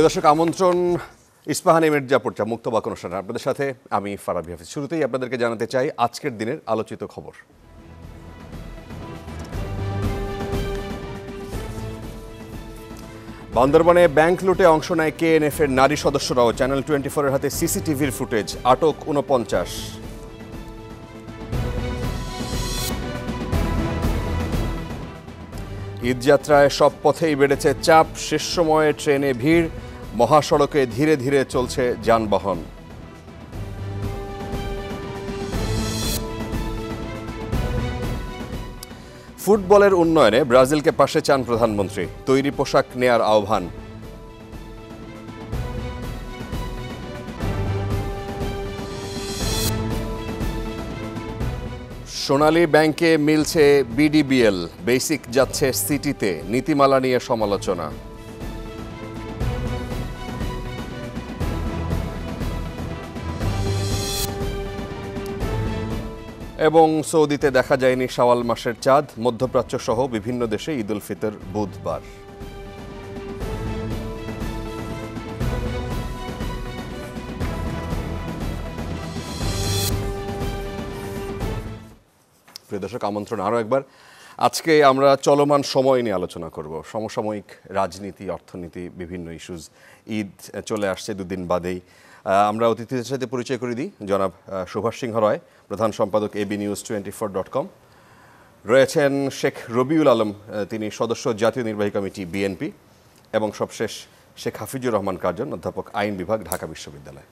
প্রিয় দর্শক আমন্ত্রণ ইস্পাহানি এমের যা মুক্ত বাক অনুষ্ঠান আপনাদের সাথে আমি ফারাবি হাফিজ শুরুতেই আপনাদেরকে জানাতে চাই আজকের দিনের আলোচিত খবর বান্দরবনে ব্যাংক লুটে অংশ নেয় কেএনএফ এর নারী সদস্যরাও চ্যানেল টোয়েন্টি ফোরের হাতে সিসিটিভির ফুটেজ আটক উনপঞ্চাশ ঈদযাত্রায় সব পথেই বেড়েছে চাপ শেষ সময়ে ট্রেনে ভিড় মহাসড়কে ধীরে ধীরে চলছে যানবাহন ফুটবলের উন্নয়নে ব্রাজিলকে পাশে চান প্রধানমন্ত্রী তৈরি পোশাক নেয়ার আহ্বান সোনালী ব্যাংকে মিলছে বিডিবিএল বেসিক যাচ্ছে সিটিতে নীতিমালা নিয়ে সমালোচনা এবং সৌদিতে দেখা যায়নি শাওয়াল মাসের চাঁদ মধ্যপ্রাচ্য সহ বিভিন্ন দেশে ঈদ উল ফিতর বুধবার প্রিয় দর্শক আমন্ত্রণ আরও একবার আজকে আমরা চলমান সময় নিয়ে আলোচনা করব সমসাময়িক রাজনীতি অর্থনীতি বিভিন্ন ইস্যুজ ঈদ চলে আসছে দুদিন বাদেই আমরা অতিথিদের সাথে পরিচয় করে দিই জনাব সুভাষ সিংহ রয় প্রধান সম্পাদক AB news twenty four dot com রয়েছেন শেখ রবিউল আলম তিনি সদস্য জাতীয় নির্বাহী কমিটি বিএনপি এবং সবশেষ শেখ হাফিজুর রহমান কার্জন অধ্যাপক আইন বিভাগ ঢাকা বিশ্ববিদ্যালয়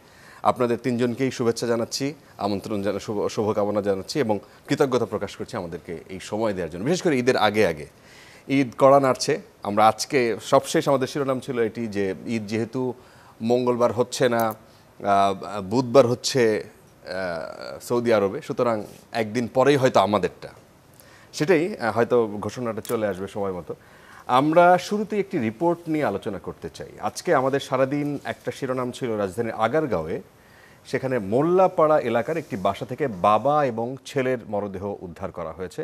আপনাদের তিনজনকেই শুভেচ্ছা জানাচ্ছি আমন্ত্রণ জানা শুভকামনা জানাচ্ছি এবং কৃতজ্ঞতা প্রকাশ করছি আমাদেরকে এই সময় দেওয়ার জন্য বিশেষ করে ঈদের আগে আগে ঈদ কড়া নাড়ছে আমরা আজকে সবশেষ আমাদের শিরোনাম ছিল এটি যে ঈদ যেহেতু মঙ্গলবার হচ্ছে না বুধবার হচ্ছে সৌদি আরবে সুতরাং একদিন পরেই হয়তো আমাদেরটা সেটাই হয়তো ঘোষণাটা চলে আসবে সময় মতো আমরা শুরুতে একটি রিপোর্ট নিয়ে আলোচনা করতে চাই আজকে আমাদের সারাদিন একটা শিরোনাম ছিল রাজধানীর আগারগাঁওয়ে সেখানে মোল্লাপাড়া এলাকার একটি বাসা থেকে বাবা এবং ছেলের মরদেহ উদ্ধার করা হয়েছে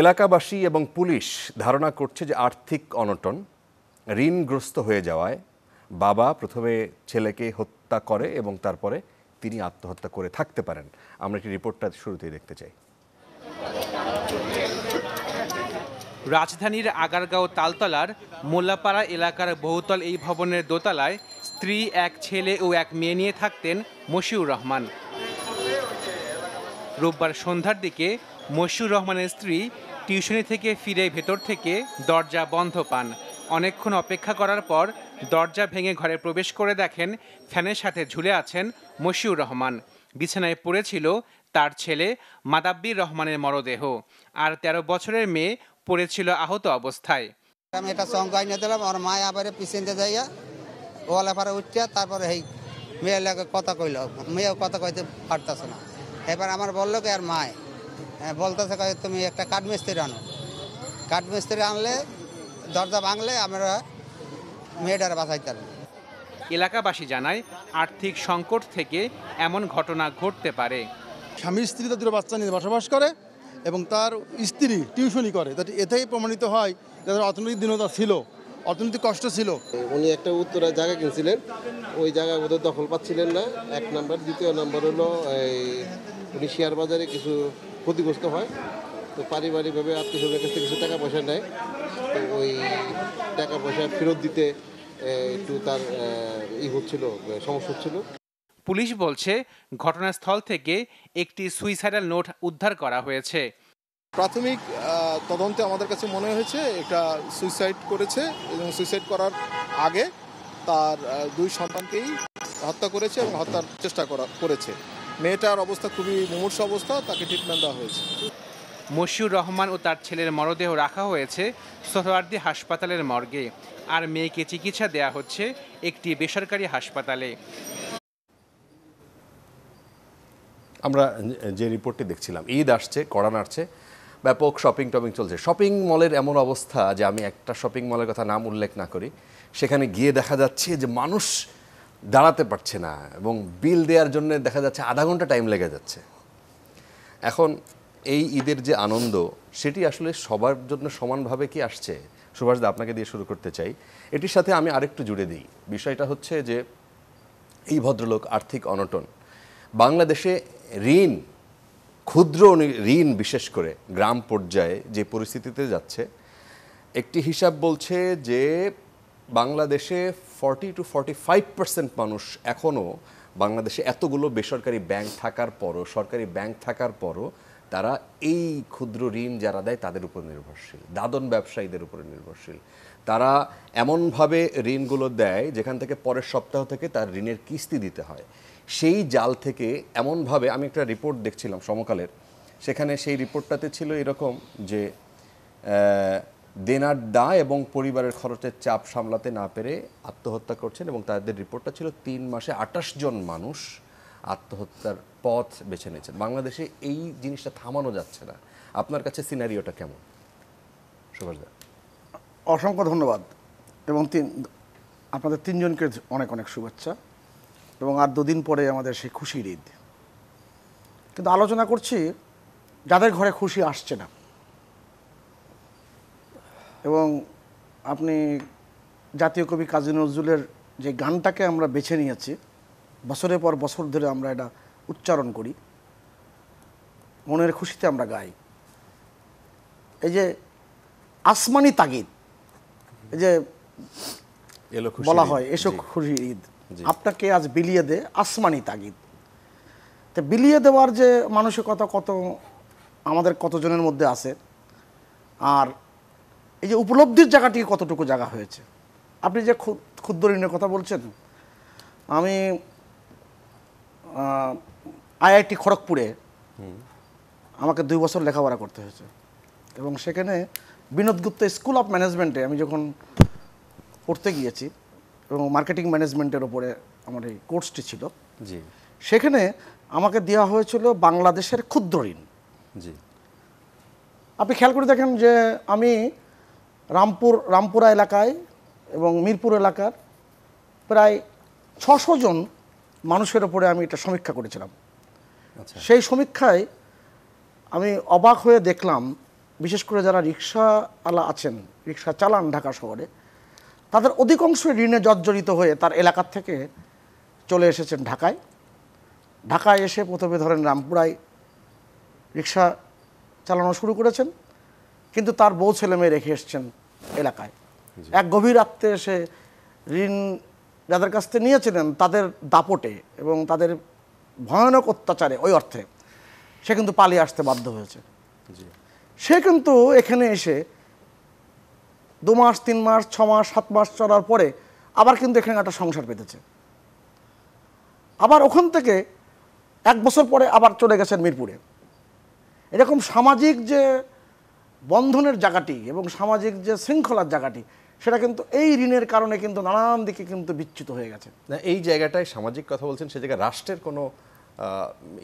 এলাকাবাসী এবং পুলিশ ধারণা করছে যে আর্থিক অনটন ঋণগ্রস্ত হয়ে যাওয়ায় বাবা প্রথমে ছেলেকে হত্যা করে এবং তারপরে তিনি আত্মহত্যা করে থাকতে পারেন আমরা একটি রিপোর্টটা শুরুতেই দেখতে চাই রাজধানীর আগারগাঁও তালতলার মোল্লাপাড়া এলাকার বহুতল এই ভবনের দোতলায় স্ত্রী এক ছেলে ও এক মেয়ে নিয়ে থাকতেন মশিউর রহমান রোববার সন্ধ্যার দিকে মশিউর রহমানের স্ত্রী টিউশনি থেকে ফিরে ভেতর থেকে দরজা বন্ধ পান অনেকক্ষণ অপেক্ষা করার পর দরজা ভেঙে ঘরে প্রবেশ করে দেখেন ফ্যানের সাথে ঝুলে আছেন মশিউর রহমান বিছানায় পড়েছিল তার ছেলে মাদাব্বির রহমানের মরদেহ আর ১৩ বছরের মেয়ে পড়েছিল আহত অবস্থায় আমি এটা সঙ্গ আইনে দিলাম আমার মায় আবার পিছনতে যাইয়া ওয়ালা পারে উঠছে তারপরে এই মেয়ের লাগে কথা কইল মেয়েও কথা কইতে পারতেছে না এবার আমার বললো কি আর মায় বলতেছে তুমি একটা কাঠমিস্ত্রি আনো কাঠমিস্ত্রি আনলে দরজা ভাঙলে আমরা মেয়েটার বাঁচাইতে পারবে এলাকাবাসী জানায় আর্থিক সংকট থেকে এমন ঘটনা ঘটতে পারে স্বামী স্ত্রী তাদের বাচ্চা নিয়ে বসবাস করে এবং তার স্ত্রী টিউশনই করে এতেই প্রমাণিত হয় তাদের অর্থনৈতিক দীনতা ছিল অর্থনৈতিক কষ্ট ছিল উনি একটা উত্তরের জায়গা কিনছিলেন ওই জায়গা ওদের দখল পাচ্ছিলেন না এক নাম্বার দ্বিতীয় নাম্বার হলো এই উনি শেয়ার বাজারে কিছু ক্ষতিগ্রস্ত হয় তো পারিবারিকভাবে আত্মীয় কাছ থেকে কিছু টাকা পয়সা নেয় তো ওই টাকা পয়সা ফেরত দিতে একটু তার ই হচ্ছিল সমস্যা হচ্ছিল পুলিশ বলছে ঘটনাস্থল থেকে একটি সুইসাইডাল নোট উদ্ধার করা হয়েছে প্রাথমিক তদন্তে আমাদের কাছে মনে হয়েছে এটা সুইসাইড করেছে এবং সুইসাইড করার আগে তার দুই সন্তানকেই হত্যা করেছে এবং হত্যার চেষ্টা করা করেছে মেয়েটার অবস্থা খুবই মুমূর্ষ অবস্থা তাকে ট্রিটমেন্ট দেওয়া হয়েছে মশিউর রহমান ও তার ছেলের মরদেহ রাখা হয়েছে সোহরার্দি হাসপাতালের মর্গে আর মেয়েকে চিকিৎসা দেয়া হচ্ছে একটি বেসরকারি হাসপাতালে আমরা যে রিপোর্টটি দেখছিলাম ঈদ আসছে করান আসছে ব্যাপক শপিং টপিং চলছে শপিং মলের এমন অবস্থা যে আমি একটা শপিং মলের কথা নাম উল্লেখ না করি সেখানে গিয়ে দেখা যাচ্ছে যে মানুষ দাঁড়াতে পারছে না এবং বিল দেওয়ার জন্য দেখা যাচ্ছে আধা ঘন্টা টাইম লেগে যাচ্ছে এখন এই ঈদের যে আনন্দ সেটি আসলে সবার জন্য সমানভাবে কি আসছে সুভাষদা আপনাকে দিয়ে শুরু করতে চাই এটির সাথে আমি আরেকটু জুড়ে দিই বিষয়টা হচ্ছে যে এই ভদ্রলোক আর্থিক অনটন বাংলাদেশে ঋণ ক্ষুদ্র ঋণ বিশেষ করে গ্রাম পর্যায়ে যে পরিস্থিতিতে যাচ্ছে একটি হিসাব বলছে যে বাংলাদেশে forty two forty five percent মানুষ এখনও বাংলাদেশে এতগুলো বেসরকারি ব্যাংক থাকার পরও সরকারি ব্যাংক থাকার পরও তারা এই ক্ষুদ্র ঋণ যারা দেয় তাদের উপর নির্ভরশীল দাদন ব্যবসায়ীদের উপর নির্ভরশীল তারা এমনভাবে ঋণগুলো দেয় যেখান থেকে পরের সপ্তাহ থেকে তার ঋণের কিস্তি দিতে হয় সেই জাল থেকে এমনভাবে আমি একটা রিপোর্ট দেখছিলাম সমকালের সেখানে সেই রিপোর্টটাতে ছিল এরকম যে দেনার দা এবং পরিবারের খরচের চাপ সামলাতে না পেরে আত্মহত্যা করছেন এবং তাদের রিপোর্টটা ছিল তিন মাসে আটাশ জন মানুষ আত্মহত্যার পথ বেছে নিয়েছেন বাংলাদেশে এই জিনিসটা থামানো যাচ্ছে না আপনার কাছে সিনারিওটা কেমন অসংখ্য ধন্যবাদ এবং তিন আপনাদের তিনজনকে অনেক অনেক শুভেচ্ছা এবং আর দুদিন পরে আমাদের সেই খুশির ঈদ কিন্তু আলোচনা করছি যাদের ঘরে খুশি আসছে না এবং আপনি জাতীয় কবি কাজী নজরুলের যে গানটাকে আমরা বেছে নিয়েছি বছরের পর বছর ধরে আমরা এটা উচ্চারণ করি মনের খুশিতে আমরা গাই এই যে আসমানি তাগিদ এই যে বলা হয় এসো খুশি ঈদ আপনাকে আজ বিলিয়ে দে আসমানি তাগিদ তো বিলিয়ে দেওয়ার যে মানসিকতা কত আমাদের কতজনের মধ্যে আছে আর এই যে উপলব্ধির জায়গাটি কতটুকু জায়গা হয়েছে আপনি যে ক্ষুদ্র ঋণের কথা বলছেন আমি আইআইটি খড়গপুরে আমাকে দুই বছর লেখাপড়া করতে হয়েছে এবং সেখানে বিনোদ গুপ্ত স্কুল অফ ম্যানেজমেন্টে আমি যখন পড়তে গিয়েছি এবং মার্কেটিং ম্যানেজমেন্টের ওপরে আমার এই কোর্সটি ছিল জি সেখানে আমাকে দেওয়া হয়েছিল বাংলাদেশের ক্ষুদ্র ঋণ জি আপনি খেয়াল করে দেখেন যে আমি রামপুর রামপুরা এলাকায় এবং মিরপুর এলাকার প্রায় ছশো জন মানুষের ওপরে আমি এটা সমীক্ষা করেছিলাম আচ্ছা। সেই সমীক্ষায় আমি অবাক হয়ে দেখলাম বিশেষ করে যারা রিক্সাওয়ালা আছেন রিক্সা চালান ঢাকা শহরে তাদের অধিকাংশই ঋণে জর্জরিত হয়ে তার এলাকার থেকে চলে এসেছেন ঢাকায় ঢাকায় এসে প্রথমে ধরেন রামপুরায় রিক্সা চালানো শুরু করেছেন কিন্তু তার বউ ছেলে মেয়ে রেখে এসছেন এলাকায় এক গভীর রাত্রে এসে ঋণ যাদের কাছ থেকে নিয়েছিলেন তাদের দাপটে এবং তাদের ভয়ানক অত্যাচারে ওই অর্থে সে কিন্তু পালিয়ে আসতে বাধ্য হয়েছে সে কিন্তু এখানে এসে দু মাস তিন মাস ছ মাস সাত মাস চলার পরে আবার কিন্তু এখানে একটা সংসার পেতেছে আবার ওখান থেকে এক বছর পরে আবার চলে গেছেন মিরপুরে এরকম সামাজিক যে বন্ধনের জায়গাটি এবং সামাজিক যে শৃঙ্খলার জায়গাটি সেটা কিন্তু এই ঋণের কারণে কিন্তু নানান দিকে কিন্তু বিচ্যুত হয়ে গেছে এই জায়গাটায় সামাজিক কথা বলছেন সে জায়গায় রাষ্ট্রের কোনো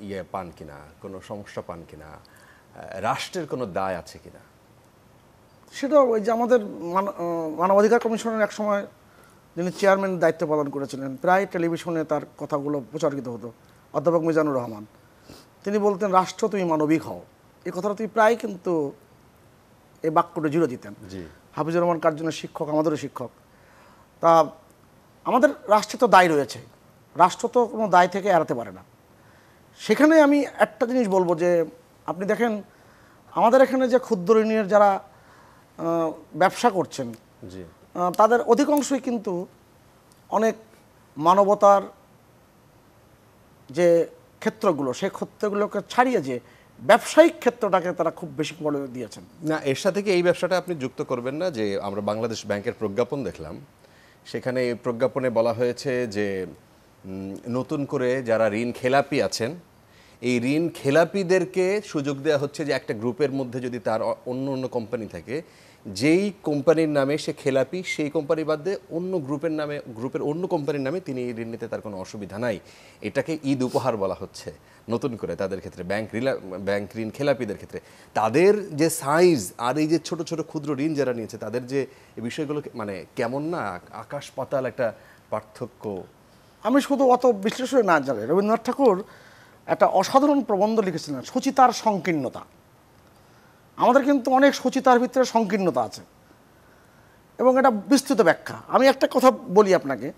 ইয়ে পান কিনা কোনো সমস্যা পান কিনা রাষ্ট্রের কোনো দায় আছে কিনা সেটা ওই যে আমাদের মানবাধিকার কমিশনের এক সময় যিনি চেয়ারম্যান দায়িত্ব পালন করেছিলেন প্রায় টেলিভিশনে তার কথাগুলো প্রচারিত হতো অধ্যাপক মিজানুর রহমান তিনি বলতেন রাষ্ট্র তুমি মানবিক হও এই কথাটা তুমি প্রায় কিন্তু এই বাক্যটা জুড়ে দিতেন হাফিজুর রহমান জন্য শিক্ষক আমাদেরও শিক্ষক তা আমাদের রাষ্ট্রে তো দায় রয়েছে রাষ্ট্র তো কোনো দায় থেকে এড়াতে পারে না সেখানে আমি একটা জিনিস বলবো যে আপনি দেখেন আমাদের এখানে যে ক্ষুদ্র ঋণের যারা ব্যবসা করছেন তাদের অধিকাংশই কিন্তু অনেক মানবতার যে ক্ষেত্রগুলো সেই ক্ষেত্রগুলোকে ছাড়িয়ে যে ব্যবসায়িক ক্ষেত্রটাকে তারা খুব বেশি বড় দিয়েছেন না এর সাথে কি এই ব্যবসাটা আপনি যুক্ত করবেন না যে আমরা বাংলাদেশ ব্যাংকের প্রজ্ঞাপন দেখলাম সেখানে এই প্রজ্ঞাপনে বলা হয়েছে যে নতুন করে যারা ঋণ খেলাপি আছেন এই ঋণ খেলাপিদেরকে সুযোগ দেওয়া হচ্ছে যে একটা গ্রুপের মধ্যে যদি তার অন্য অন্য কোম্পানি থাকে যেই কোম্পানির নামে সে খেলাপি সেই কোম্পানি বাদ দিয়ে অন্য গ্রুপের নামে গ্রুপের অন্য কোম্পানির নামে তিনি এই ঋণ নিতে তার কোনো অসুবিধা নাই এটাকে ঈদ উপহার বলা হচ্ছে নতুন করে তাদের ক্ষেত্রে ব্যাংক রিলা ব্যাংক ঋণ খেলাপিদের ক্ষেত্রে তাদের যে সাইজ আর এই যে ছোট ছোট ক্ষুদ্র ঋণ যারা নিয়েছে তাদের যে বিষয়গুলো মানে কেমন না আকাশ পাতাল একটা পার্থক্য আমি শুধু অত বিশ্লেষণে না জানি রবীন্দ্রনাথ ঠাকুর একটা অসাধারণ প্রবন্ধ লিখেছিলেন সুচিতার সংকীর্ণতা আমাদের কিন্তু অনেক সুচিতার ভিতরে সংকীর্ণতা আছে এবং এটা বিস্তৃত ব্যাখ্যা আমি একটা কথা বলি আপনাকে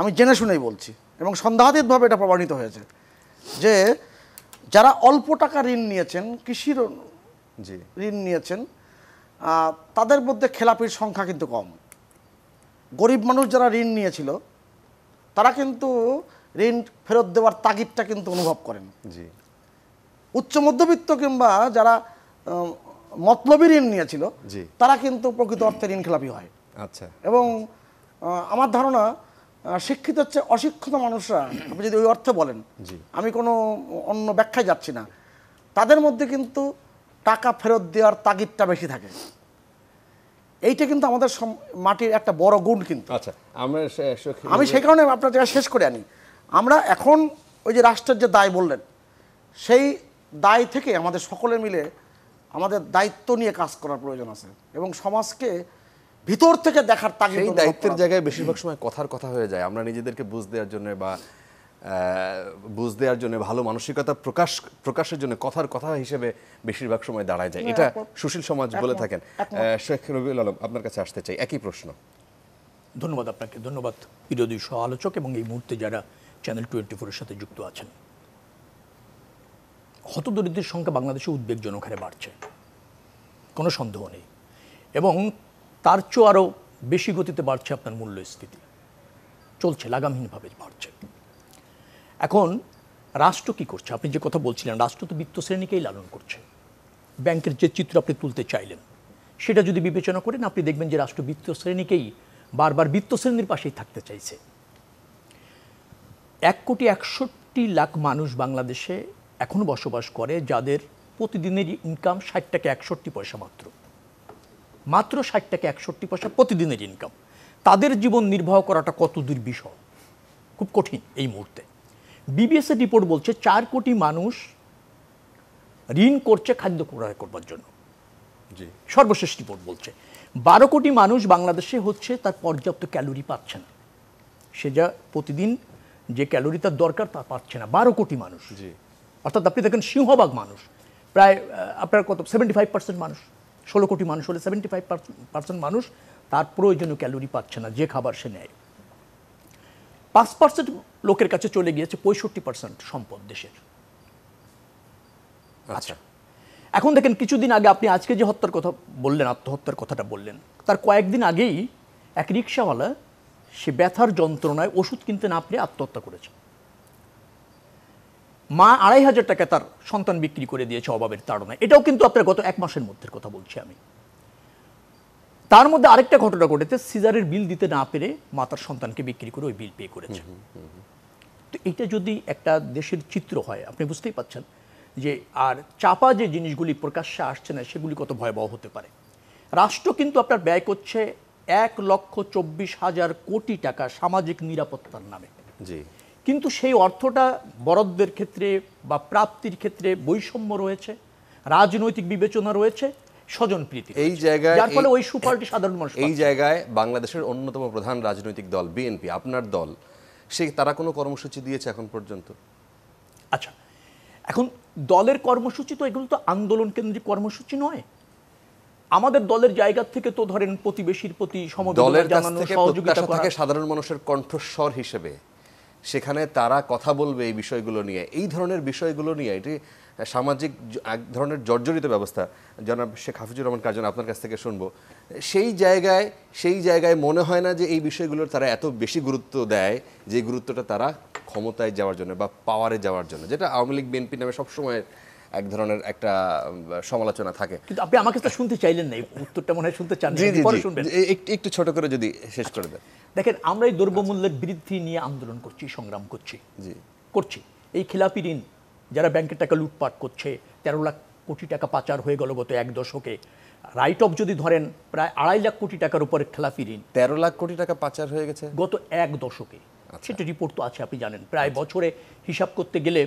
আমি জেনে শুনেই বলছি এবং সন্দেহাতীতভাবে এটা প্রমাণিত হয়েছে যে যারা অল্প টাকা ঋণ নিয়েছেন কৃষির জি ঋণ নিয়েছেন তাদের মধ্যে খেলাপির সংখ্যা কিন্তু কম গরিব মানুষ যারা ঋণ নিয়েছিল তারা কিন্তু ঋণ ফেরত দেওয়ার তাগিদটা কিন্তু অনুভব করেন জি উচ্চ মধ্যবিত্ত কিংবা যারা মতলবী ঋণ নিয়েছিল তারা কিন্তু প্রকৃত অর্থে ঋণ খেলাপি হয় আচ্ছা এবং আমার ধারণা শিক্ষিত হচ্ছে অশিক্ষিত মানুষরা আপনি যদি ওই অর্থে বলেন আমি কোনো অন্য ব্যাখ্যায় যাচ্ছি না তাদের মধ্যে কিন্তু টাকা ফেরত দেওয়ার তাগিদটা বেশি থাকে এইটা কিন্তু আমাদের মাটির একটা বড় গুণ কিন্তু আচ্ছা আমি সেই কারণে আপনার জায়গায় শেষ করে আনি আমরা এখন ওই যে রাষ্ট্রের যে দায় বললেন সেই দায় থেকে আমাদের সকলে মিলে আমাদের দায়িত্ব নিয়ে কাজ করার প্রয়োজন আছে এবং সমাজকে ভিতর থেকে দেখার তাগিদ এই দায়িত্বের জায়গায় বেশিরভাগ সময় কথার কথা হয়ে যায় আমরা নিজেদেরকে বুঝ দেওয়ার জন্য বা বুঝ দেওয়ার জন্য ভালো মানসিকতা প্রকাশ প্রকাশের জন্য কথার কথা হিসেবে বেশিরভাগ সময় দাঁড়ায় যায় এটা সুশীল সমাজ বলে থাকেন শেখ রবিউল আলম আপনার কাছে আসতে চাই একই প্রশ্ন ধন্যবাদ আপনাকে ধন্যবাদ বিরোধী সহ আলোচক এবং এই মুহূর্তে যারা চ্যানেল টোয়েন্টি ফোরের সাথে যুক্ত আছেন হতদরিদ্রের সংখ্যা বাংলাদেশে উদ্বেগজনক হারে বাড়ছে কোনো সন্দেহ নেই এবং তার চেয়েও আরও বেশি গতিতে বাড়ছে আপনার মূল্যস্ফীতি চলছে লাগামহীনভাবে বাড়ছে এখন রাষ্ট্র কি করছে আপনি যে কথা বলছিলেন রাষ্ট্র তো বিত্ত শ্রেণীকেই লালন করছে ব্যাংকের যে চিত্র আপনি তুলতে চাইলেন সেটা যদি বিবেচনা করেন আপনি দেখবেন যে রাষ্ট্র বিত্ত শ্রেণীকেই বারবার বিত্ত শ্রেণীর পাশেই থাকতে চাইছে এক কোটি একষট্টি লাখ মানুষ বাংলাদেশে এখনও বসবাস করে যাদের প্রতিদিনের ইনকাম ষাট টাকা একষট্টি পয়সা মাত্র মাত্র ষাট টাকা একষট্টি পয়সা প্রতিদিনের ইনকাম তাদের জীবন নির্বাহ করাটা কত দুর্বিষহ খুব কঠিন এই মুহূর্তে বিবিএসের রিপোর্ট বলছে চার কোটি মানুষ ঋণ করছে খাদ্য ক্রয় করবার জন্য সর্বশেষ রিপোর্ট বলছে বারো কোটি মানুষ বাংলাদেশে হচ্ছে তার পর্যাপ্ত ক্যালোরি পাচ্ছে না সে যা প্রতিদিন যে ক্যালোরি তার দরকার তা পাচ্ছে না বারো কোটি মানুষ অর্থাৎ আপনি দেখেন সিংহবাগ মানুষ প্রায় আপনার কত সেভেন্টি ফাইভ পার্সেন্ট মানুষ ষোলো কোটি মানুষ হলে সেভেন্টি ফাইভ পার্সেন্ট মানুষ তার প্রয়োজনীয় ক্যালোরি পাচ্ছে না যে খাবার সে নেয় পাঁচ পার্সেন্ট লোকের কাছে চলে গিয়েছে পঁয়ষট্টি পার্সেন্ট সম্পদ দেশের আচ্ছা।, আচ্ছা এখন দেখেন কিছুদিন আগে আপনি আজকে যে হত্যার কথা বললেন আত্মহত্যার কথাটা বললেন তার কয়েকদিন আগেই এক রিক্সাওয়ালা সে ব্যথার যন্ত্রণায় ওষুধ কিনতে না পেরে আত্মহত্যা করেছে মা আড়াই হাজার টাকা তার সন্তান বিক্রি করে দিয়েছে অভাবের তাড়নায় এটাও কিন্তু আপনার গত এক মাসের মধ্যের কথা বলছি আমি তার মধ্যে আরেকটা ঘটনা ঘটেছে সিজারের বিল দিতে না পেরে মা তার সন্তানকে বিক্রি করে ওই বিল পে করেছে তো এটা যদি একটা দেশের চিত্র হয় আপনি বুঝতেই পাচ্ছেন যে আর চাপা যে জিনিসগুলি প্রকাশ্যে আসছে না সেগুলি কত ভয়াবহ হতে পারে রাষ্ট্র কিন্তু আপনার ব্যয় করছে এক লক্ষ চব্বিশ হাজার কোটি টাকা সামাজিক নিরাপত্তার নামে জি কিন্তু সেই অর্থটা বরাদ্দের ক্ষেত্রে বা প্রাপ্তির ক্ষেত্রে বৈষম্য রয়েছে রাজনৈতিক বিবেচনা রয়েছে স্বজন প্রীতি এই জায়গায় যার ফলে ওই সুপারটি সাধারণ মানুষ এই জায়গায় বাংলাদেশের অন্যতম প্রধান রাজনৈতিক দল বিএনপি আপনার দল সে তারা কোনো কর্মসূচি দিয়েছে এখন পর্যন্ত আচ্ছা এখন দলের কর্মসূচি তো এগুলো তো আন্দোলন কেন্দ্রিক কর্মসূচি নয় আমাদের দলের জায়গা থেকে তো ধরেন প্রতিবেশীর প্রতি সাধারণ মানুষের কণ্ঠস্বর হিসেবে সেখানে তারা কথা বলবে এই বিষয়গুলো নিয়ে এই ধরনের বিষয়গুলো নিয়ে এটি সামাজিক এক ধরনের জর্জরিত ব্যবস্থা জনাব শেখ হাফিজুর রহমান কার্জন আপনার কাছ থেকে শুনবো সেই জায়গায় সেই জায়গায় মনে হয় না যে এই বিষয়গুলোর তারা এত বেশি গুরুত্ব দেয় যে গুরুত্বটা তারা ক্ষমতায় যাওয়ার জন্য বা পাওয়ারে যাওয়ার জন্য যেটা আওয়ামী লীগ বিএনপি নামে সবসময় এক ধরনের একটা সমালোচনা থাকে কিন্তু আপনি আমাকে তো শুনতে চাইলেন না উত্তরটা মনে হয় শুনতে চান শুনবেন একটু ছোট করে যদি শেষ করে দেন দেখেন আমরা এই আচ্ছা। দ্রব্যমূল্যের বৃদ্ধি নিয়ে আন্দোলন করছি সংগ্রাম করছি জি করছি এই খেলাপি ঋণ যারা ব্যাংকের টাকা লুটপাট করছে তেরো লাখ কোটি টাকা পাচার হয়ে গেল গত এক দশকে রাইট অফ যদি ধরেন প্রায় আড়াই লাখ কোটি টাকার উপরে খেলাপি ঋণ তেরো লাখ কোটি টাকা পাচার হয়ে গেছে গত এক দশকে আচ্ছা। সেটা রিপোর্ট তো আছে আপনি জানেন প্রায় আচ্ছা। বছরে হিসাব করতে গেলে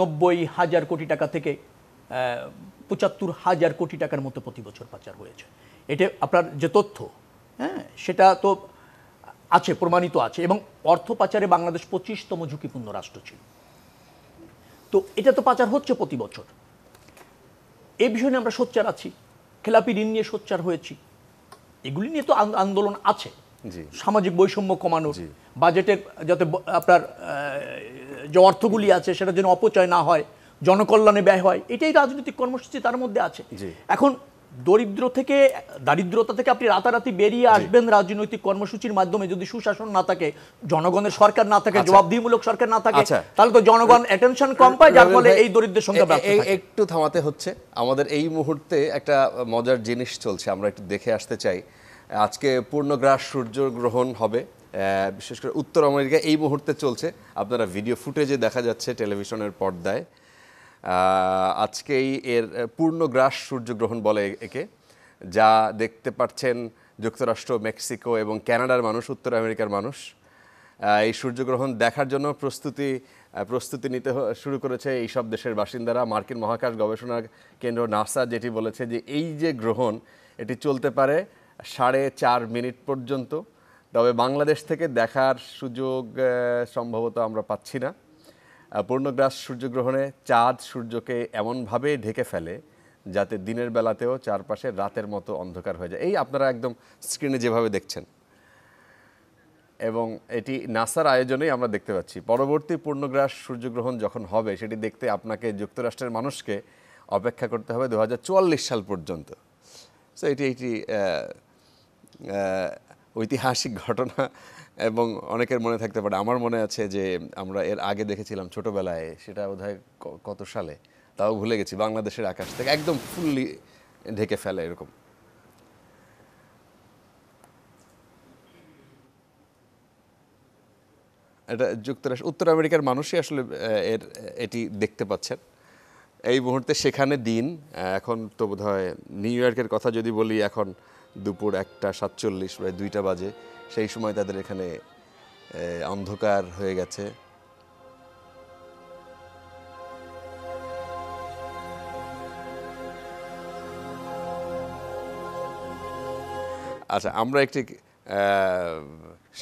নব্বই হাজার কোটি টাকা থেকে পঁচাত্তর হাজার কোটি টাকার মতো প্রতি বছর পাচার হয়েছে এটা আপনার যে তথ্য হ্যাঁ সেটা তো আছে প্রমাণিত আছে এবং অর্থ পাচারে বাংলাদেশ পঁচিশতম ঝুঁকিপূর্ণ রাষ্ট্র ছিল তো এটা তো পাচার হচ্ছে প্রতি বছর এ বিষয় নিয়ে আমরা সোচ্চার আছি খেলাপি ঋণ নিয়ে সোচ্চার হয়েছি এগুলি নিয়ে তো আন্দোলন আছে সামাজিক বৈষম্য কমানোর বাজেটের যাতে আপনার যে অর্থগুলি আছে সেটা যেন অপচয় না হয় জনকল্যাণে ব্যয় হয় এটাই রাজনৈতিক কর্মসূচি তার মধ্যে আছে এখন দরিদ্র থেকে দারিদ্রতা থেকে আপনি রাতারাতি বেরিয়ে আসবেন রাজনৈতিক কর্মসূচির মাধ্যমে যদি সুশাসন না থাকে জনগণের সরকার না থাকে আচ্ছা। জবাবদিহিমূলক সরকার না থাকে আচ্ছা। তাহলে তো জনগণ অ্যাটেনশন কম পায় যার ফলে এই দরিদ্রের সংখ্যা একটু থামাতে হচ্ছে আমাদের এই মুহূর্তে একটা মজার জিনিস চলছে আমরা একটু দেখে আসতে চাই আজকে পূর্ণগ্রাস সূর্য গ্রহণ হবে বিশেষ করে উত্তর আমেরিকা এই মুহূর্তে চলছে আপনারা ভিডিও ফুটেজে দেখা যাচ্ছে টেলিভিশনের পর্দায় আজকেই এর পূর্ণ গ্রাস সূর্যগ্রহণ বলে একে যা দেখতে পাচ্ছেন যুক্তরাষ্ট্র মেক্সিকো এবং ক্যানাডার মানুষ উত্তর আমেরিকার মানুষ এই সূর্যগ্রহণ দেখার জন্য প্রস্তুতি প্রস্তুতি নিতে শুরু করেছে এই সব দেশের বাসিন্দারা মার্কিন মহাকাশ গবেষণা কেন্দ্র নাসা যেটি বলেছে যে এই যে গ্রহণ এটি চলতে পারে সাড়ে চার মিনিট পর্যন্ত তবে বাংলাদেশ থেকে দেখার সুযোগ সম্ভবত আমরা পাচ্ছি না পূর্ণগ্রাস সূর্যগ্রহণে চাঁদ সূর্যকে এমনভাবে ঢেকে ফেলে যাতে দিনের বেলাতেও চারপাশে রাতের মতো অন্ধকার হয়ে যায় এই আপনারা একদম স্ক্রিনে যেভাবে দেখছেন এবং এটি নাসার আয়োজনেই আমরা দেখতে পাচ্ছি পরবর্তী পূর্ণগ্রাস সূর্যগ্রহণ যখন হবে সেটি দেখতে আপনাকে যুক্তরাষ্ট্রের মানুষকে অপেক্ষা করতে হবে দু সাল পর্যন্ত সো এটি একটি ঐতিহাসিক ঘটনা এবং অনেকের মনে থাকতে পারে আমার মনে আছে যে আমরা এর আগে দেখেছিলাম ছোটবেলায় সেটা বোধহয় কত সালে তাও ভুলে গেছি বাংলাদেশের আকাশ থেকে একদম ফুললি ঢেকে ফেলে এরকম এটা যুক্তরাষ্ট্র উত্তর আমেরিকার মানুষই আসলে এর এটি দেখতে পাচ্ছেন এই মুহূর্তে সেখানে দিন এখন তো বোধহয় নিউ ইয়র্কের কথা যদি বলি এখন দুপুর একটা সাতচল্লিশ প্রায় দুইটা বাজে সেই সময় তাদের এখানে অন্ধকার হয়ে গেছে আচ্ছা আমরা একটি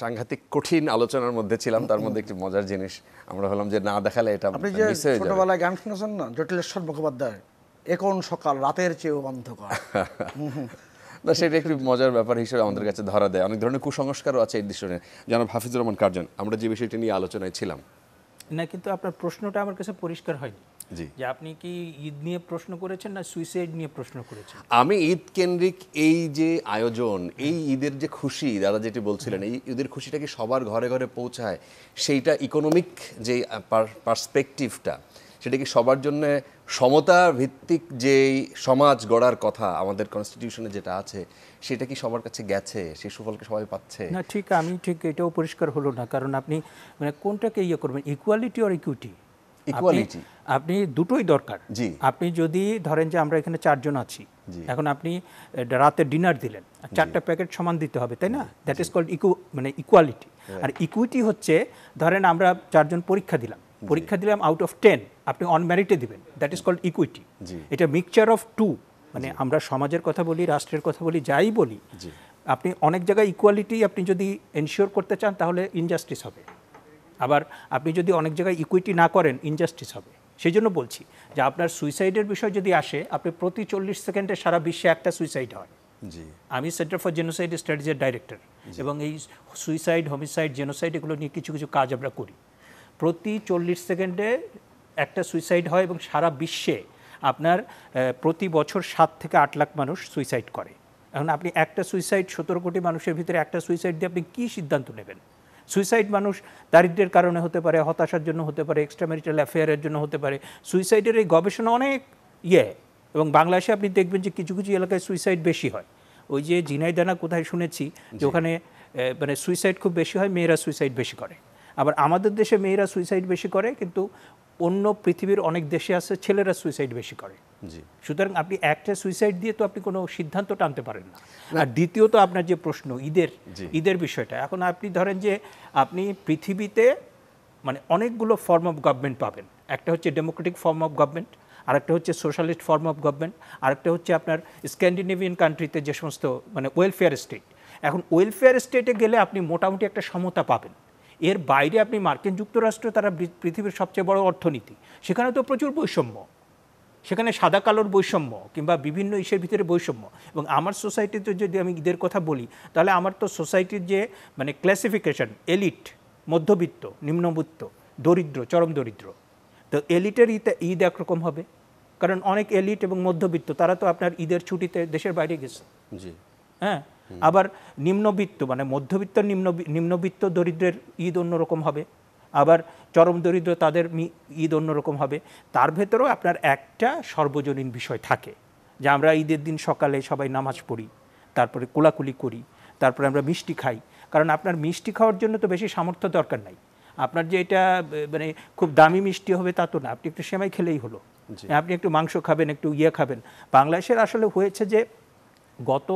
সাংঘাতিক কঠিন আলোচনার মধ্যে ছিলাম তার মধ্যে একটি মজার জিনিস আমরা হলাম যে না দেখালে এটা আপনি যে ছোটবেলায় গান শুনেছেন না জটিলেশ্বর মুখোপাধ্যায় এখন সকাল রাতের চেয়েও অন্ধকার না সেটা একটু মজার ব্যাপার হিসেবে আমাদের কাছে ধরা দেয় অনেক ধরনের কুসংস্কারও আছে এই দৃশ্য জনাব হাফিজুর রহমান কার্জন আমরা যে বিষয়টি নিয়ে আলোচনায় ছিলাম না কিন্তু আপনার প্রশ্নটা আমার কাছে পরিষ্কার হয়নি জি যে আপনি কি ঈদ নিয়ে প্রশ্ন করেছেন না সুইসাইড নিয়ে প্রশ্ন করেছেন আমি ঈদ কেন্দ্রিক এই যে আয়োজন এই ঈদের যে খুশি দাদা যেটি বলছিলেন এই ঈদের খুশিটা কি সবার ঘরে ঘরে পৌঁছায় সেইটা ইকোনমিক যে পার্সপেক্টিভটা সেটা কি সবার জন্য সমতা ভিত্তিক যেই সমাজ গড়ার কথা আমাদের কনস্টিটিউশনে যেটা আছে সেটা কি সবার কাছে গেছে সেই সুফলকে সবাই পাচ্ছে না ঠিক আমি ঠিক এটাও পরিষ্কার হলো না কারণ আপনি মানে কোনটাকে ইয়ে করবেন ইকুয়ালিটি অর ইকুইটি ইকুয়ালিটি আপনি দুটোই দরকার জি আপনি যদি ধরেন যে আমরা এখানে চারজন আছি এখন আপনি রাতে ডিনার দিলেন চারটা প্যাকেট সমান দিতে হবে তাই না দ্যাট ইজ কল্ড ইকু মানে ইকুয়ালিটি আর ইকুইটি হচ্ছে ধরেন আমরা চারজন পরীক্ষা দিলাম পরীক্ষা দিলাম আউট অফ টেন আপনি অনম্যারিটে দিবেন দ্যাট ইজ কল্ড ইকুইটি এটা মিক্সচার অফ টু মানে আমরা সমাজের কথা বলি রাষ্ট্রের কথা বলি যাই বলি আপনি অনেক জায়গায় ইকুয়ালিটি আপনি যদি এনশিওর করতে চান তাহলে ইনজাস্টিস হবে আবার আপনি যদি অনেক জায়গায় ইকুইটি না করেন ইনজাস্টিস হবে সেই জন্য বলছি যে আপনার সুইসাইডের বিষয় যদি আসে আপনি প্রতি চল্লিশ সেকেন্ডে সারা বিশ্বে একটা সুইসাইড হয় আমি সেন্টার ফর জেনোসাইড স্ট্র্যাটেজির ডাইরেক্টর এবং এই সুইসাইড হোমিসাইড জেনোসাইড এগুলো নিয়ে কিছু কিছু কাজ আমরা করি প্রতি চল্লিশ সেকেন্ডে একটা সুইসাইড হয় এবং সারা বিশ্বে আপনার প্রতি বছর সাত থেকে আট লাখ মানুষ সুইসাইড করে এখন আপনি একটা সুইসাইড সতেরো কোটি মানুষের ভিতরে একটা সুইসাইড দিয়ে আপনি কী সিদ্ধান্ত নেবেন সুইসাইড মানুষ দারিদ্রের কারণে হতে পারে হতাশার জন্য হতে পারে এক্সট্রা ম্যারিটাল অ্যাফেয়ারের জন্য হতে পারে সুইসাইডের এই গবেষণা অনেক ইয়ে এবং বাংলাদেশে আপনি দেখবেন যে কিছু কিছু এলাকায় সুইসাইড বেশি হয় ওই যে জিনাইদানা কোথায় শুনেছি যে ওখানে মানে সুইসাইড খুব বেশি হয় মেয়েরা সুইসাইড বেশি করে আবার আমাদের দেশে মেয়েরা সুইসাইড বেশি করে কিন্তু অন্য পৃথিবীর অনেক দেশে আছে ছেলেরা সুইসাইড বেশি করে সুতরাং আপনি একটা সুইসাইড দিয়ে তো আপনি কোনো সিদ্ধান্ত টানতে পারেন না আর দ্বিতীয়ত আপনার যে প্রশ্ন ঈদের ঈদের বিষয়টা এখন আপনি ধরেন যে আপনি পৃথিবীতে মানে অনেকগুলো ফর্ম অফ গভর্নমেন্ট পাবেন একটা হচ্ছে ডেমোক্রেটিক ফর্ম অফ গভর্নমেন্ট আরেকটা হচ্ছে সোশ্যালিস্ট ফর্ম অফ গভর্নমেন্ট আরেকটা হচ্ছে আপনার স্ক্যান্ডিনেভিয়ান কান্ট্রিতে যে সমস্ত মানে ওয়েলফেয়ার স্টেট এখন ওয়েলফেয়ার স্টেটে গেলে আপনি মোটামুটি একটা সমতা পাবেন এর বাইরে আপনি মার্কিন যুক্তরাষ্ট্র তারা পৃথিবীর সবচেয়ে বড় অর্থনীতি সেখানে তো প্রচুর বৈষম্য সেখানে সাদা কালোর বৈষম্য কিংবা বিভিন্ন ইসের ভিতরে বৈষম্য এবং আমার সোসাইটিতে যদি আমি ঈদের কথা বলি তাহলে আমার তো সোসাইটির যে মানে ক্লাসিফিকেশন এলিট মধ্যবিত্ত নিম্নবিত্ত দরিদ্র চরম দরিদ্র তো এলিটের ঈদ ঈদ একরকম হবে কারণ অনেক এলিট এবং মধ্যবিত্ত তারা তো আপনার ঈদের ছুটিতে দেশের বাইরে গেছে জি হ্যাঁ আবার নিম্নবিত্ত মানে মধ্যবিত্ত নিম্ন নিম্নবিত্ত দরিদ্রের ঈদ অন্যরকম হবে আবার চরম দরিদ্র তাদের ঈদ অন্যরকম হবে তার ভেতরেও আপনার একটা সর্বজনীন বিষয় থাকে যে আমরা ঈদের দিন সকালে সবাই নামাজ পড়ি তারপরে কোলাকুলি করি তারপরে আমরা মিষ্টি খাই কারণ আপনার মিষ্টি খাওয়ার জন্য তো বেশি সামর্থ্য দরকার নাই আপনার যে এটা মানে খুব দামি মিষ্টি হবে তা তো না আপনি একটু সেমাই খেলেই হলো আপনি একটু মাংস খাবেন একটু ইয়ে খাবেন বাংলাদেশের আসলে হয়েছে যে গত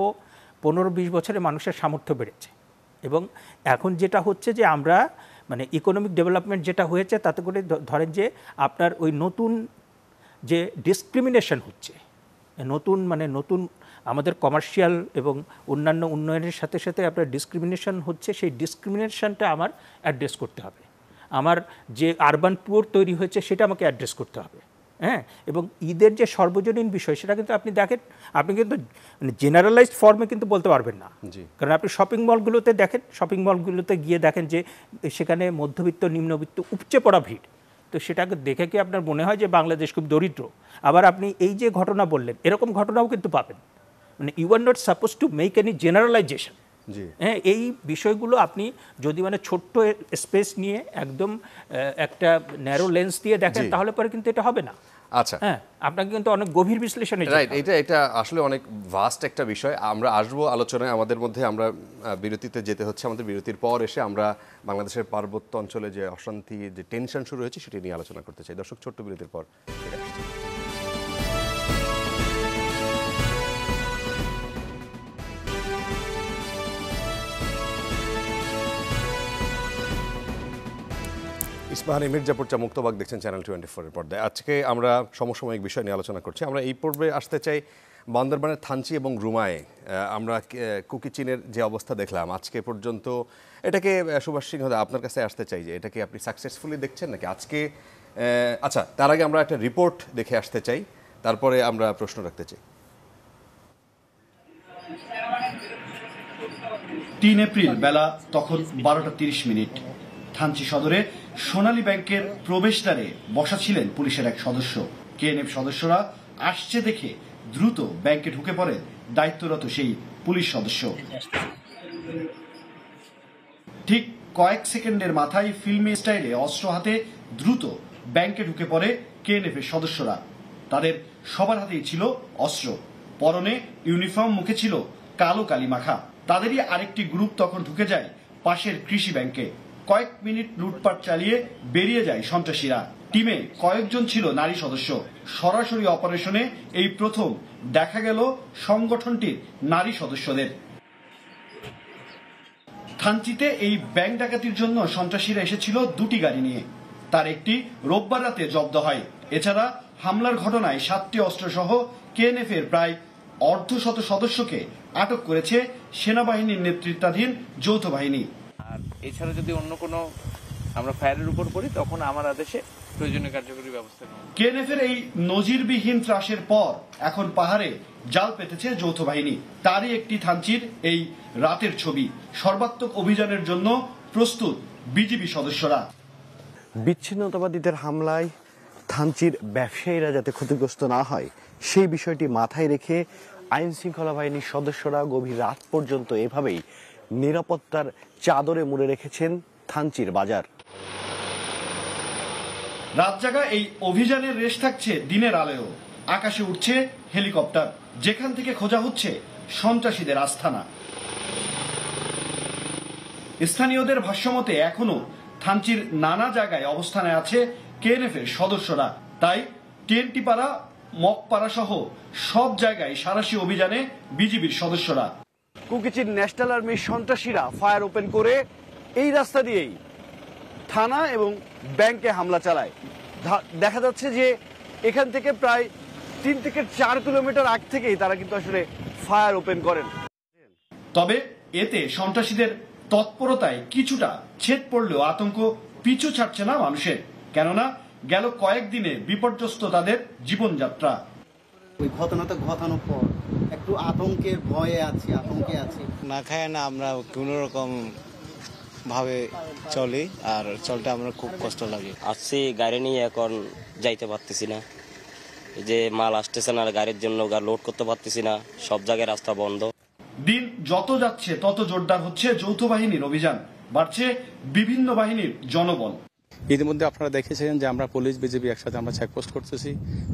পনেরো বিশ বছরে মানুষের সামর্থ্য বেড়েছে এবং এখন যেটা হচ্ছে যে আমরা মানে ইকোনমিক ডেভেলপমেন্ট যেটা হয়েছে তাতে করে ধরেন যে আপনার ওই নতুন যে ডিসক্রিমিনেশন হচ্ছে নতুন মানে নতুন আমাদের কমার্শিয়াল এবং অন্যান্য উন্নয়নের সাথে সাথে আপনার ডিসক্রিমিনেশন হচ্ছে সেই ডিসক্রিমিনেশনটা আমার অ্যাড্রেস করতে হবে আমার যে আরবান পুয়ার তৈরি হয়েছে সেটা আমাকে অ্যাড্রেস করতে হবে হ্যাঁ এবং ঈদের যে সর্বজনীন বিষয় সেটা কিন্তু আপনি দেখেন আপনি কিন্তু মানে জেনারেলাইজড ফর্মে কিন্তু বলতে পারবেন না কারণ আপনি শপিং মলগুলোতে দেখেন শপিং মলগুলোতে গিয়ে দেখেন যে সেখানে মধ্যবিত্ত নিম্নবিত্ত উপচে পড়া ভিড় তো সেটাকে দেখে কি আপনার মনে হয় যে বাংলাদেশ খুব দরিদ্র আবার আপনি এই যে ঘটনা বললেন এরকম ঘটনাও কিন্তু পাবেন মানে you are not suppose to make any generalisation হ্যাঁ এই বিষয়গুলো আপনি যদি মানে ছোট্ট স্পেস নিয়ে একদম একটা ন্যারো লেন্স দিয়ে দেখেন তাহলে পরে কিন্তু এটা হবে না আচ্ছা হ্যাঁ আপনাকে কিন্তু অনেক গভীর বিশ্লেষণে রাইট এটা এটা আসলে অনেক ভাস্ট একটা বিষয় আমরা আসবো আলোচনায় আমাদের মধ্যে আমরা বিরতিতে যেতে হচ্ছে আমাদের বিরতির পর এসে আমরা বাংলাদেশের পার্বত্য অঞ্চলে যে অশান্তি যে টেনশন শুরু হয়েছে সেটি নিয়ে আলোচনা করতে চাই দর্শক ছোট্ট বিরতির পর ফিরে আসছি ইসমাহানি মির্জাপুর চা দেখছেন চ্যানেল টোয়েন্টি ফোরের পর্দায় আজকে আমরা সমসাময়িক বিষয় নিয়ে আলোচনা করছি আমরা এই পর্বে আসতে চাই বান্দরবানের থানচি এবং রুমায় আমরা কুকি চিনের যে অবস্থা দেখলাম আজকে পর্যন্ত এটাকে সুভাষ সিংহ আপনার কাছে আসতে চাই যে এটাকে আপনি সাকসেসফুলি দেখছেন নাকি আজকে আচ্ছা তার আগে আমরা একটা রিপোর্ট দেখে আসতে চাই তারপরে আমরা প্রশ্ন রাখতে চাই তিন এপ্রিল বেলা তখন বারোটা তিরিশ মিনিট থানচি সদরে সোনালী ব্যাংকের প্রবেশদ্বারে বসা ছিলেন পুলিশের এক সদস্য কেএনএফ সদস্যরা আসছে দেখে দ্রুত ব্যাংকে ঢুকে পড়েন দায়িত্বরত সেই পুলিশ সদস্য ঠিক কয়েক সেকেন্ডের মাথায় ফিল্মি স্টাইলে অস্ত্র হাতে দ্রুত ব্যাংকে ঢুকে পড়ে কেএনএফ এর সদস্যরা তাদের সবার হাতেই ছিল অস্ত্র পরনে ইউনিফর্ম মুখে ছিল কালো কালিমাখা মাখা তাদেরই আরেকটি গ্রুপ তখন ঢুকে যায় পাশের কৃষি ব্যাংকে কয়েক মিনিট লুটপাট চালিয়ে বেরিয়ে যায় সন্ত্রাসীরা টিমে কয়েকজন ছিল নারী সদস্য সরাসরি অপারেশনে এই প্রথম দেখা গেল সংগঠনটির নারী সদস্যদের থানচিতে এই ব্যাংক ডাকাতির জন্য সন্ত্রাসীরা এসেছিল দুটি গাড়ি নিয়ে তার একটি রোববার রাতে জব্দ হয় এছাড়া হামলার ঘটনায় সাতটি অস্ত্রসহ কেএনএফ এর প্রায় অর্ধশত সদস্যকে আটক করেছে সেনাবাহিনীর নেতৃত্বাধীন যৌথ বাহিনী আর এছাড়া যদি অন্য কোনো আমরা ফায়ারের উপর পড়ি তখন আমার আদেশে প্রয়োজনীয় কার্যকরী ব্যবস্থা নেব কেএনএফের এই নজিরবিহীন ত্রাসের পর এখন পাহাড়ে জাল পেতেছে যৌথ বাহিনী তারই একটি থানচির এই রাতের ছবি সর্বাত্মক অভিযানের জন্য প্রস্তুত বিজিবি সদস্যরা বিচ্ছিন্নতাবাদীদের হামলায় থানচির ব্যবসায়ীরা যাতে ক্ষতিগ্রস্ত না হয় সেই বিষয়টি মাথায় রেখে আইন শৃঙ্খলা বাহিনীর সদস্যরা গভীর রাত পর্যন্ত এভাবেই নিরাপত্তার চাদরে মুড়ে রেখেছেন থানচির বাজার রাত জাগা এই অভিযানের রেশ থাকছে দিনের আলেও আকাশে উঠছে হেলিকপ্টার যেখান থেকে খোঁজা হচ্ছে সন্ত্রাসীদের আস্থানা স্থানীয়দের ভাষ্যমতে এখনো থানচির নানা জায়গায় অবস্থানে আছে কেএনএফ এর সদস্যরা তাই টিএনটি পাড়া মকপাড়া সহ সব জায়গায় সারাশি অভিযানে বিজিবির সদস্যরা কুকিচির ন্যাশনাল আর্মির সন্ত্রাসীরা ফায়ার ওপেন করে এই রাস্তা দিয়েই থানা এবং ব্যাংকে হামলা চালায় দেখা যাচ্ছে যে এখান থেকে প্রায় তিন থেকে চার কিলোমিটার আগ থেকেই তারা কিন্তু আসলে ফায়ার ওপেন করেন তবে এতে সন্ত্রাসীদের তৎপরতায় কিছুটা ছেদ পড়লেও আতঙ্ক পিছু ছাড়ছে না মানুষের কেননা গেল কয়েকদিনে বিপর্যস্ত তাদের জীবনযাত্রা ওই ঘটনাটা ঘটানোর পর একটু আতঙ্কের ভয়ে আছি আতঙ্কে আছি না খায় না আমরা কোনো রকম ভাবে চলি আর চলতে আমরা খুব কষ্ট লাগে আসছি গাড়ি নিয়ে এখন যাইতে পারতেছি না যে মাল আসতেছে না গাড়ির জন্য লোড করতে পারতেছি না সব জায়গায় রাস্তা বন্ধ দিন যত যাচ্ছে তত জোরদার হচ্ছে যৌথ বাহিনীর অভিযান বাড়ছে বিভিন্ন বাহিনীর জনবল ইতিমধ্যে আপনারা দেখেছেন যে আমরা পুলিশ বিজেপি একসাথে আমরা চেকপোস্ট করতেছি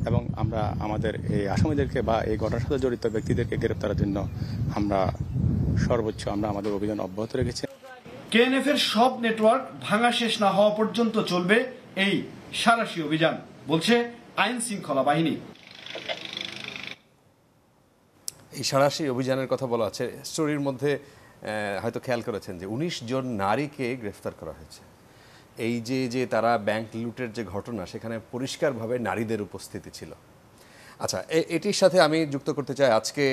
এবং আমরা আমাদের এই আসামিদেরকে বা এই ঘটনার সাথে জড়িত ব্যক্তিদেরকে গ্রেপ্তারের জন্য আমরা সর্বোচ্চ আমরা আমাদের অভিযান অব্যাহত রেখেছি কেএনএফ এর সব নেটওয়ার্ক ভাঙা শেষ না হওয়া পর্যন্ত চলবে এই সারাশি অভিযান বলছে আইন শৃঙ্খলা বাহিনী এই সারাশি অভিযানের কথা বলা আছে স্টোরির মধ্যে হয়তো খেয়াল করেছেন যে উনিশ জন নারীকে গ্রেফতার করা হয়েছে এই যে যে তারা ব্যাংক লুটের যে ঘটনা সেখানে পরিষ্কারভাবে নারীদের উপস্থিতি ছিল আচ্ছা এটির সাথে আমি যুক্ত করতে চাই আজকে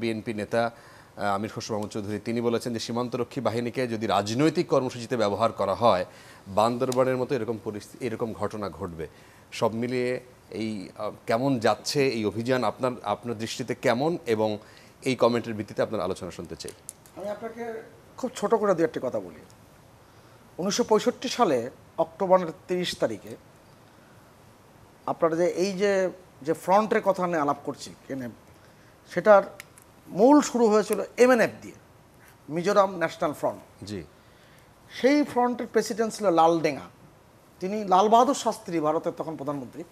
বিএনপি নেতা আমির খসরু মাহমুদ চৌধুরী তিনি বলেছেন যে সীমান্তরক্ষী বাহিনীকে যদি রাজনৈতিক কর্মসূচিতে ব্যবহার করা হয় বান্দরবানের মতো এরকম পরিস্থিতি এরকম ঘটনা ঘটবে সব মিলিয়ে এই কেমন যাচ্ছে এই অভিযান আপনার আপনার দৃষ্টিতে কেমন এবং এই কমেন্টের ভিত্তিতে আপনার আলোচনা শুনতে চাই আমি আপনাকে খুব ছোট করে দু একটি কথা বলি উনিশশো সালে অক্টোবরের তিরিশ তারিখে আপনারা যে এই যে যে ফ্রন্টের কথা আমি আলাপ করছি কেনে সেটার মূল শুরু হয়েছিল এমএনএফ দিয়ে মিজোরাম ন্যাশনাল ফ্রন্ট জি সেই ফ্রন্টের প্রেসিডেন্ট ছিল লাল ডেঙ্গা তিনি লাল বাহাদুর শাস্ত্রী ভারতের তখন প্রধানমন্ত্রী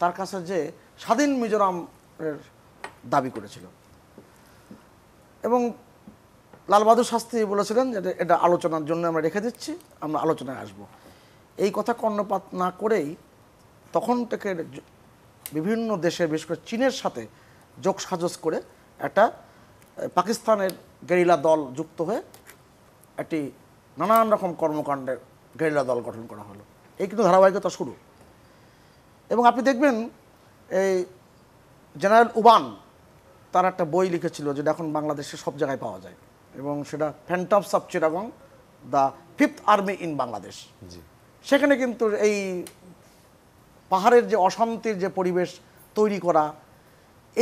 তার কাছে যে স্বাধীন মিজোরামের দাবি করেছিল এবং লালবাহাদুর শাস্ত্রী বলেছিলেন যে এটা আলোচনার জন্য আমরা রেখে দিচ্ছি আমরা আলোচনায় আসব এই কথা কর্ণপাত না করেই তখন থেকে বিভিন্ন দেশে বিশেষ করে চীনের সাথে যোগ সাজস করে একটা পাকিস্তানের গেরিলা দল যুক্ত হয়ে একটি নানান রকম কর্মকাণ্ডের গেরিলা দল গঠন করা হলো এই কিন্তু ধারাবাহিকতা শুরু এবং আপনি দেখবেন এই জেনারেল উবান তার একটা বই লিখেছিল যেটা এখন বাংলাদেশে সব জায়গায় পাওয়া যায় এবং সেটা phantom of Chittagong the fifth army in Bangladesh সেখানে কিন্তু এই পাহাড়ের যে অশান্তির যে পরিবেশ তৈরি করা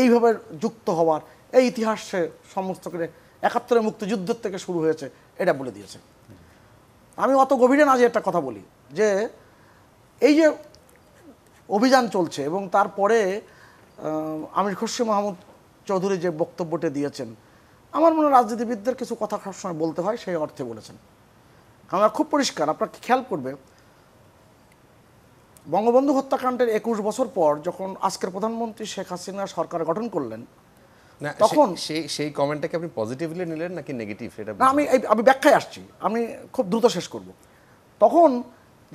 এইভাবে যুক্ত হওয়ার এই ইতিহাসে সমস্ত করে একাত্তরে মুক্তিযুদ্ধের থেকে শুরু হয়েছে এটা বলে দিয়েছে আমি অত গভীরে না যে একটা কথা বলি যে এই যে অভিযান চলছে এবং তারপরে আমির খুশি মাহমুদ চৌধুরী যে বক্তব্যটি দিয়েছেন আমার মনে হয় রাজনীতিবিদদের কিছু কথা সময় বলতে হয় সেই অর্থে বলেছেন আমার খুব পরিষ্কার আপনার খেয়াল করবে বঙ্গবন্ধু হত্যাকাণ্ডের একুশ বছর পর যখন আজকের প্রধানমন্ত্রী শেখ হাসিনা সরকার গঠন করলেন তখন সেই সেই কমেন্টটাকে আপনি পজিটিভলি নিলেন নাকি নেগেটিভ সেটা না আমি আমি ব্যাখ্যায় আসছি আমি খুব দ্রুত শেষ করব তখন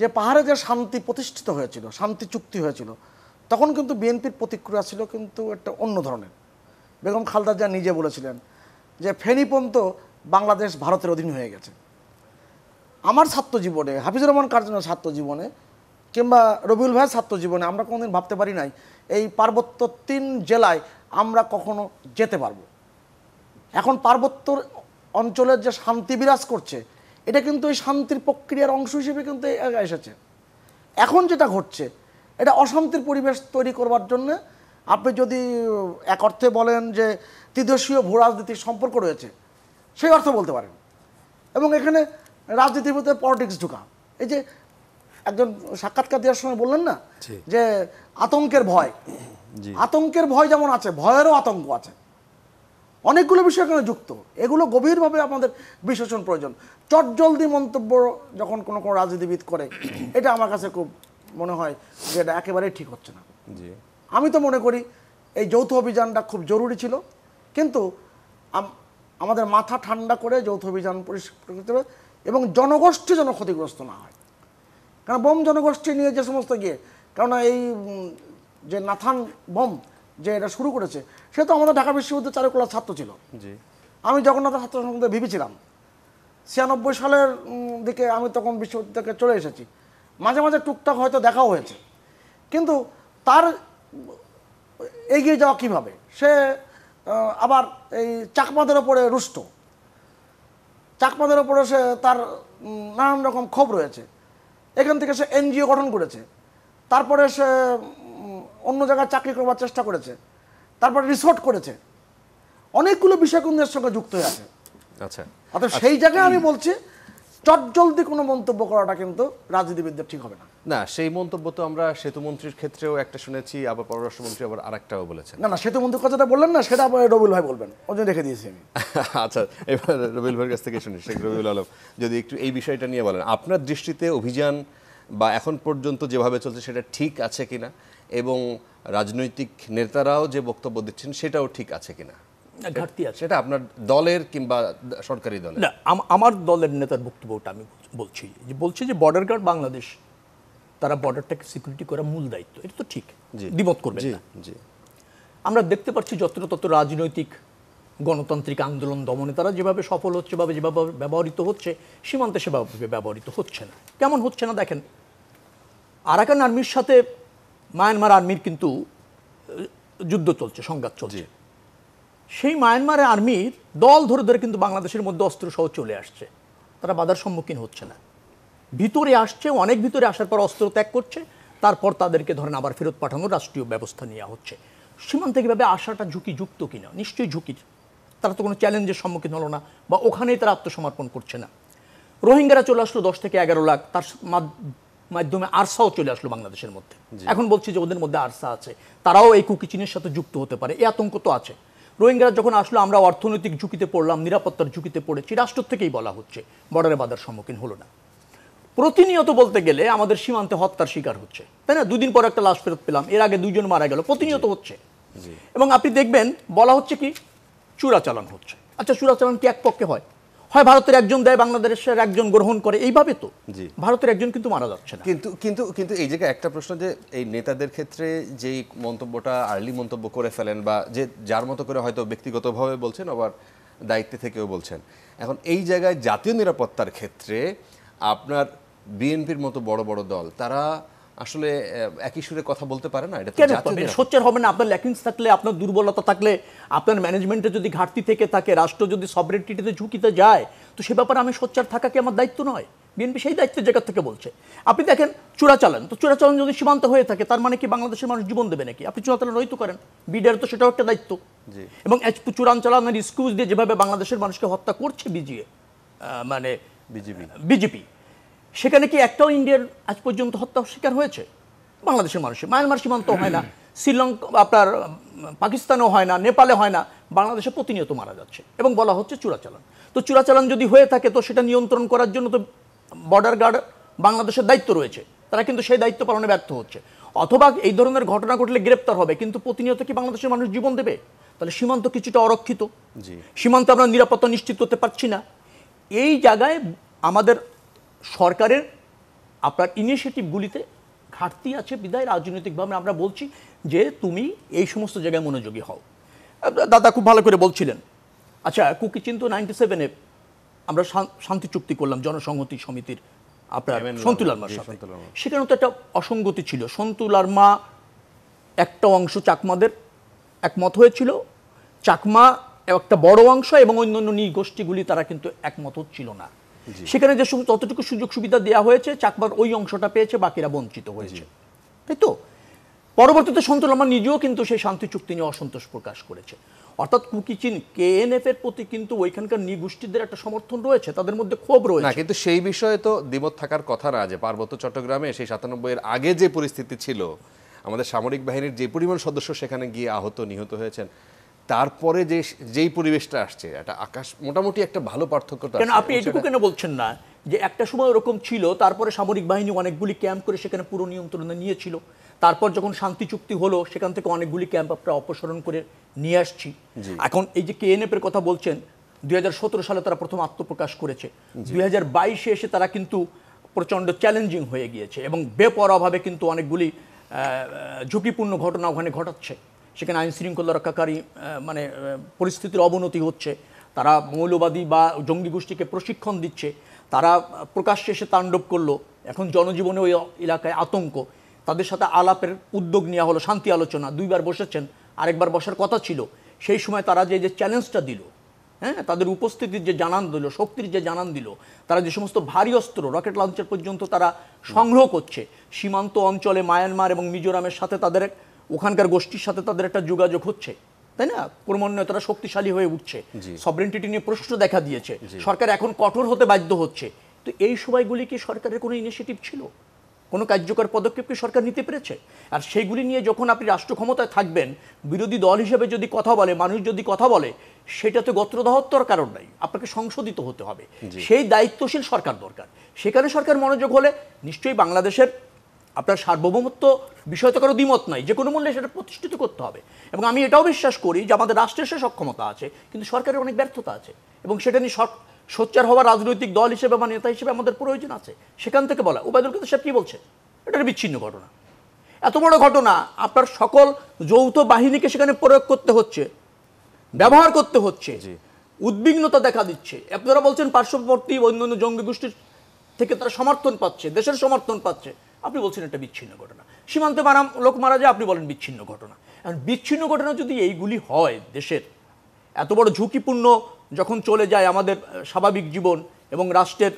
যে পাহাড়ে যে শান্তি প্রতিষ্ঠিত হয়েছিল শান্তি চুক্তি হয়েছিল তখন কিন্তু বিএনপির প্রতিক্রিয়া ছিল কিন্তু একটা অন্য ধরনের বেগম খালদা যা নিজে বলেছিলেন যে পর্যন্ত বাংলাদেশ ভারতের অধীন হয়ে গেছে আমার ছাত্র জীবনে হাফিজুর রহমান কার্জনের ছাত্র জীবনে কিংবা রবিউল ভাইয়ের ছাত্র জীবনে আমরা কোনোদিন ভাবতে পারি নাই এই পার্বত্য তিন জেলায় আমরা কখনো যেতে পারবো এখন পার্বত্য অঞ্চলের যে শান্তি বিরাজ করছে এটা কিন্তু এই শান্তির প্রক্রিয়ার অংশ হিসেবে কিন্তু এসেছে এখন যেটা ঘটছে এটা অশান্তির পরিবেশ তৈরি করবার জন্য আপনি যদি এক অর্থে বলেন যে ত্রিদেশীয় ভূ রাজনীতির সম্পর্ক রয়েছে সেই অর্থ বলতে পারেন এবং এখানে রাজনীতির মধ্যে পলিটিক্স ঢুকা এই যে একজন সাক্ষাৎকার দেওয়ার সময় বললেন না যে আতঙ্কের ভয় আতঙ্কের ভয় যেমন আছে ভয়েরও আতঙ্ক আছে অনেকগুলো বিষয় এখানে যুক্ত এগুলো গভীরভাবে আমাদের বিশ্লেষণ প্রয়োজন চটজলদি মন্তব্য যখন কোনো কোনো রাজনীতিবিদ করে এটা আমার কাছে খুব মনে হয় যে এটা একেবারেই ঠিক হচ্ছে না আমি তো মনে করি এই যৌথ অভিযানটা খুব জরুরি ছিল কিন্তু আমাদের মাথা ঠান্ডা করে যৌথ অভিযান পরিষ্কার এবং জনগোষ্ঠী যেন ক্ষতিগ্রস্ত না হয় কারণ বোম জনগোষ্ঠী নিয়ে যে সমস্ত গিয়ে কেননা এই যে নাথান বোম যে এটা শুরু করেছে সে তো আমাদের ঢাকা বিশ্ববিদ্যালয়ের চারুকলার ছাত্র ছিল আমি জগন্নাথ ছাত্র সংসদে ভেবেছিলাম ছিয়ানব্বই সালের দিকে আমি তখন বিশ্ববিদ্যালয়কে চলে এসেছি মাঝে মাঝে টুকটাক হয়তো দেখাও হয়েছে কিন্তু তার এগিয়ে যাওয়া কীভাবে সে আবার এই চাকমাদের ওপরে রুষ্ট চাকমাদের ওপরে সে তার নানান রকম ক্ষোভ রয়েছে এখান থেকে সে এনজিও গঠন করেছে তারপরে সে অন্য জায়গায় চাকরি করবার চেষ্টা করেছে তারপরে রিসোর্ট করেছে অনেকগুলো বিষয় কিন্তু এর সঙ্গে যুক্ত হয়ে আছে আচ্ছা অর্থাৎ আচ্ছা। সেই জায়গায় আমি বলছি চটজলদি কোনো মন্তব্য করাটা কিন্তু রাজনীতিবিদদের ঠিক হবে না না সেই মন্তব্য তো আমরা সেতুমন্ত্রীর ক্ষেত্রেও একটা শুনেছি আবার পররাষ্ট্রমন্ত্রী আবার আরেকটাও বলেছেন না না সেতুমন্ত্রীর কথাটা বললেন না সেটা আবার রবিউল ভাই বলবেন ওই দেখে রেখে দিয়েছি আমি আচ্ছা এবার রবিউল ভাইয়ের কাছ থেকে শুনি শেখ রবিউল আলম যদি একটু এই বিষয়টা নিয়ে বলেন আপনার দৃষ্টিতে অভিযান বা এখন পর্যন্ত যেভাবে চলছে সেটা ঠিক আছে কিনা এবং রাজনৈতিক নেতারাও যে বক্তব্য দিচ্ছেন সেটাও ঠিক আছে কিনা ঘাটতি আছে সেটা আপনার দলের কিংবা সরকারি দলের না আমার দলের নেতার বক্তব্যটা আমি বলছি যে বলছি যে বর্ডার গার্ড বাংলাদেশ তারা বর্ডারটাকে সিকিউরিটি করা মূল দায়িত্ব এটা তো ঠিক দ্বিমত করবে আমরা দেখতে পাচ্ছি তত রাজনৈতিক গণতান্ত্রিক আন্দোলন দমনে তারা যেভাবে সফল হচ্ছে বা যেভাবে ব্যবহৃত হচ্ছে সীমান্তে সেভাবে ব্যবহৃত হচ্ছে না কেমন হচ্ছে না দেখেন আরাকান আর্মির সাথে মায়ানমার আর্মির কিন্তু যুদ্ধ চলছে সংঘাত চলছে সেই মায়ানমার আর্মির দল ধরে ধরে কিন্তু বাংলাদেশের মধ্যে অস্ত্র সহ চলে আসছে তারা বাধার সম্মুখীন হচ্ছে না ভিতরে আসছে অনেক ভিতরে আসার পর অস্ত্র ত্যাগ করছে তারপর তাদেরকে ধরেন আবার ফেরত পাঠানোর রাষ্ট্রীয় ব্যবস্থা নেওয়া হচ্ছে সীমান্তে কীভাবে আসাটা ঝুঁকিযুক্ত কিনা নিশ্চয়ই ঝুঁকির তারা তো কোনো চ্যালেঞ্জের সম্মুখীন হলো না বা ওখানেই তারা আত্মসমর্পণ করছে না রোহিঙ্গারা চলে আসলো দশ থেকে এগারো লাখ তার মাধ্যমে আরসাও চলে আসলো বাংলাদেশের মধ্যে এখন বলছি যে ওদের মধ্যে আরসা আছে তারাও এই কুকিচিনের সাথে যুক্ত হতে পারে এই আতঙ্ক তো আছে রোহিঙ্গারা যখন আসলো আমরা অর্থনৈতিক ঝুঁকিতে পড়লাম নিরাপত্তার ঝুঁকিতে পড়েছি রাষ্ট্র থেকেই বলা হচ্ছে বর্ডারে বাধার সম্মুখীন হলো না প্রতিনিয়ত বলতে গেলে আমাদের সীমান্তে হত্যার শিকার হচ্ছে তাই না দুদিন পর একটা লাশ ফেরত পেলাম এর আগে দুজন মারা গেল প্রতিনিয়ত হচ্ছে এবং আপনি দেখবেন বলা হচ্ছে কি চোরাচালান হচ্ছে আচ্ছা চোরাচালান কি এক পক্ষে হয় হয় ভারতের একজন দেয় বাংলাদেশের একজন গ্রহণ করে এইভাবে তো ভারতের একজন কিন্তু মারা যাচ্ছে না কিন্তু কিন্তু কিন্তু এই জায়গায় একটা প্রশ্ন যে এই নেতাদের ক্ষেত্রে যেই মন্তব্যটা আর্লি মন্তব্য করে ফেলেন বা যে যার মতো করে হয়তো ব্যক্তিগতভাবে বলছেন আবার দায়িত্বে থেকেও বলছেন এখন এই জায়গায় জাতীয় নিরাপত্তার ক্ষেত্রে আপনার বিএনপির মতো বড় বড় দল তারা আসলে একই সুরে কথা বলতে পারে না এটা কেন মানে সোচ্চার হবে না আপনার ল্যাকিংস থাকলে আপনার দুর্বলতা থাকলে আপনার ম্যানেজমেন্টে যদি ঘাটতি থেকে থাকে রাষ্ট্র যদি সবরেটিটিতে ঝুঁকিতে যায় তো সে ব্যাপারে আমি সোচ্চার থাকা কি আমার দায়িত্ব নয় বিএনপি সেই দায়িত্বের জায়গা থেকে বলছে আপনি দেখেন চোরাচালান তো চোরাচালান যদি সীমান্ত হয়ে থাকে তার মানে কি বাংলাদেশের মানুষ জীবন দেবে নাকি আপনি চোরাচালান রহিত করেন বিডিআর তো সেটাও একটা দায়িত্ব এবং চালানের স্কুজ দিয়ে যেভাবে বাংলাদেশের মানুষকে হত্যা করছে বিজিএ মানে বিজেপি বিজেপি সেখানে কি একটাও ইন্ডিয়ার আজ পর্যন্ত হত্যার শিকার হয়েছে বাংলাদেশের মানুষের মায়ানমার সীমান্ত হয় না শ্রীলঙ্কা আপনার পাকিস্তানেও হয় না নেপালে হয় না বাংলাদেশে প্রতিনিয়ত মারা যাচ্ছে এবং বলা হচ্ছে চোরাচালান তো চোরাচালান যদি হয়ে থাকে তো সেটা নিয়ন্ত্রণ করার জন্য তো বর্ডার গার্ড বাংলাদেশের দায়িত্ব রয়েছে তারা কিন্তু সেই দায়িত্ব পালনে ব্যর্থ হচ্ছে অথবা এই ধরনের ঘটনা ঘটলে গ্রেপ্তার হবে কিন্তু প্রতিনিয়ত কি বাংলাদেশের মানুষ জীবন দেবে তাহলে সীমান্ত কিছুটা অরক্ষিত সীমান্ত আমরা নিরাপত্তা নিশ্চিত করতে পারছি না এই জায়গায় আমাদের সরকারের আপনার ইনিশিয়েটিভগুলিতে ঘাটতি আছে বিদায় রাজনৈতিকভাবে আমরা বলছি যে তুমি এই সমস্ত জায়গায় মনোযোগী হও দাদা খুব ভালো করে বলছিলেন আচ্ছা কুকি চিন্তু নাইনটি সেভেনে আমরা শান্তি চুক্তি করলাম জনসংহতি সমিতির আপনার সন্তু লার্মার সাথে সেখানে তো একটা অসঙ্গতি ছিল সন্তু লার্মা একটা অংশ চাকমাদের একমত হয়েছিল চাকমা একটা বড় অংশ এবং অন্যান্য নিগোষ্ঠীগুলি তারা কিন্তু একমত হচ্ছিল না সেখানে যে শুধু ততটুকু সুযোগ সুবিধা দেওয়া হয়েছে চাকমার ওই অংশটা পেয়েছে বাকিরা বঞ্চিত হয়েছে তাই তো পরবর্তীতে সন্তোষ আমার নিজেও কিন্তু সেই শান্তি চুক্তি নিয়ে অসন্তোষ প্রকাশ করেছে অর্থাৎ কুকিচিন কেএনএফ এর প্রতি কিন্তু ওইখানকার নিগোষ্ঠীদের একটা সমর্থন রয়েছে তাদের মধ্যে ক্ষোভ রয়েছে না কিন্তু সেই বিষয়ে তো দ্বিমত থাকার কথা না যে পার্বত্য চট্টগ্রামে সেই সাতানব্বই এর আগে যে পরিস্থিতি ছিল আমাদের সামরিক বাহিনীর যে পরিমাণ সদস্য সেখানে গিয়ে আহত নিহত হয়েছেন তারপরে যে যেই পরিবেশটা আসছে একটা আকাশ মোটামুটি একটা ভালো পার্থক্য কেন আপনি এটুকু কেন বলছেন না যে একটা সময় ওরকম ছিল তারপরে সামরিক বাহিনী অনেকগুলি ক্যাম্প করে সেখানে পুরো নিয়ন্ত্রণে নিয়েছিল তারপর যখন শান্তি চুক্তি হলো সেখান থেকে অনেকগুলি ক্যাম্প আমরা অপসারণ করে নিয়ে আসছি এখন এই যে এর কথা বলছেন দুই সালে তারা প্রথম আত্মপ্রকাশ করেছে দুই এসে তারা কিন্তু প্রচণ্ড চ্যালেঞ্জিং হয়ে গিয়েছে এবং বেপরভাবে কিন্তু অনেকগুলি ঝুঁকিপূর্ণ ঘটনা ওখানে ঘটাচ্ছে সেখানে আইন শৃঙ্খলা রক্ষাকারী মানে পরিস্থিতির অবনতি হচ্ছে তারা মৌলবাদী বা জঙ্গি গোষ্ঠীকে প্রশিক্ষণ দিচ্ছে তারা প্রকাশ্যে এসে তাণ্ডব করলো এখন জনজীবনে ওই এলাকায় আতঙ্ক তাদের সাথে আলাপের উদ্যোগ নেওয়া হলো শান্তি আলোচনা দুইবার বসেছেন আরেকবার বসার কথা ছিল সেই সময় তারা যে যে চ্যালেঞ্জটা দিল হ্যাঁ তাদের উপস্থিতির যে জানান দিল শক্তির যে জানান দিল তারা যে সমস্ত ভারী অস্ত্র রকেট লঞ্চের পর্যন্ত তারা সংগ্রহ করছে সীমান্ত অঞ্চলে মায়ানমার এবং মিজোরামের সাথে তাদের ওখানকার গোষ্ঠীর সাথে তাদের একটা যোগাযোগ হচ্ছে তাই না ক্রমান্বয়ে তারা শক্তিশালী হয়ে উঠছে সবরেন্টিটি নিয়ে প্রশ্ন দেখা দিয়েছে সরকার এখন কঠোর হতে বাধ্য হচ্ছে তো এই সময়গুলি কি সরকারের কোনো ইনিশিয়েটিভ ছিল কোনো কার্যকর পদক্ষেপ কি সরকার নিতে পেরেছে আর সেইগুলি নিয়ে যখন আপনি রাষ্ট্র ক্ষমতায় থাকবেন বিরোধী দল হিসেবে যদি কথা বলে মানুষ যদি কথা বলে সেটা তো গত্রদাহত্বর কারণ নাই আপনাকে সংশোধিত হতে হবে সেই দায়িত্বশীল সরকার দরকার সেখানে সরকার মনোযোগ হলে নিশ্চয়ই বাংলাদেশের আপনার সার্বভৌমত্ব বিষয়তে কারো দ্বিমত নাই যে কোনো মূল্যে সেটা প্রতিষ্ঠিত করতে হবে এবং আমি এটাও বিশ্বাস করি যে আমাদের রাষ্ট্রের সে সক্ষমতা আছে কিন্তু সরকারের অনেক ব্যর্থতা আছে এবং সেটা নিয়ে সোচ্চার হওয়া রাজনৈতিক দল হিসেবে বা নেতা হিসেবে আমাদের প্রয়োজন আছে সেখান থেকে বলা উবায়দুল কিন্তু সাহেব কী বলছে এটা বিচ্ছিন্ন ঘটনা এত বড় ঘটনা আপনার সকল যৌথ বাহিনীকে সেখানে প্রয়োগ করতে হচ্ছে ব্যবহার করতে হচ্ছে উদ্বিগ্নতা দেখা দিচ্ছে আপনারা বলছেন পার্শ্ববর্তী অন্য অন্য জঙ্গি গোষ্ঠীর থেকে তারা সমর্থন পাচ্ছে দেশের সমর্থন পাচ্ছে আপনি বলছেন একটা বিচ্ছিন্ন ঘটনা সীমান্তে মারা লোক মারা যায় আপনি বলেন বিচ্ছিন্ন ঘটনা এখন বিচ্ছিন্ন ঘটনা যদি এইগুলি হয় দেশের এত বড় ঝুঁকিপূর্ণ যখন চলে যায় আমাদের স্বাভাবিক জীবন এবং রাষ্ট্রের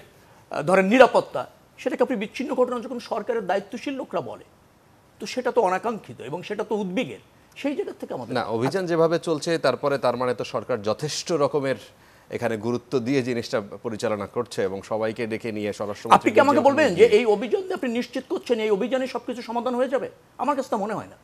ধরেন নিরাপত্তা সেটাকে আপনি বিচ্ছিন্ন ঘটনা যখন সরকারের দায়িত্বশীল লোকরা বলে তো সেটা তো অনাকাঙ্ক্ষিত এবং সেটা তো উদ্বেগের সেই জায়গা থেকে আমাদের না অভিযান যেভাবে চলছে তারপরে তার মানে তো সরকার যথেষ্ট রকমের এখানে গুরুত্ব দিয়ে জিনিসটা পরিচালনা করছে এবং সবাইকে ডেকে নিয়ে স্বরাষ্ট্র আপনি কি আমাকে বলবেন যে এই অভিযান আপনি নিশ্চিত করছেন এই অভিযানে সব কিছু সমাধান হয়ে যাবে আমার কাছে তা মনে হয় না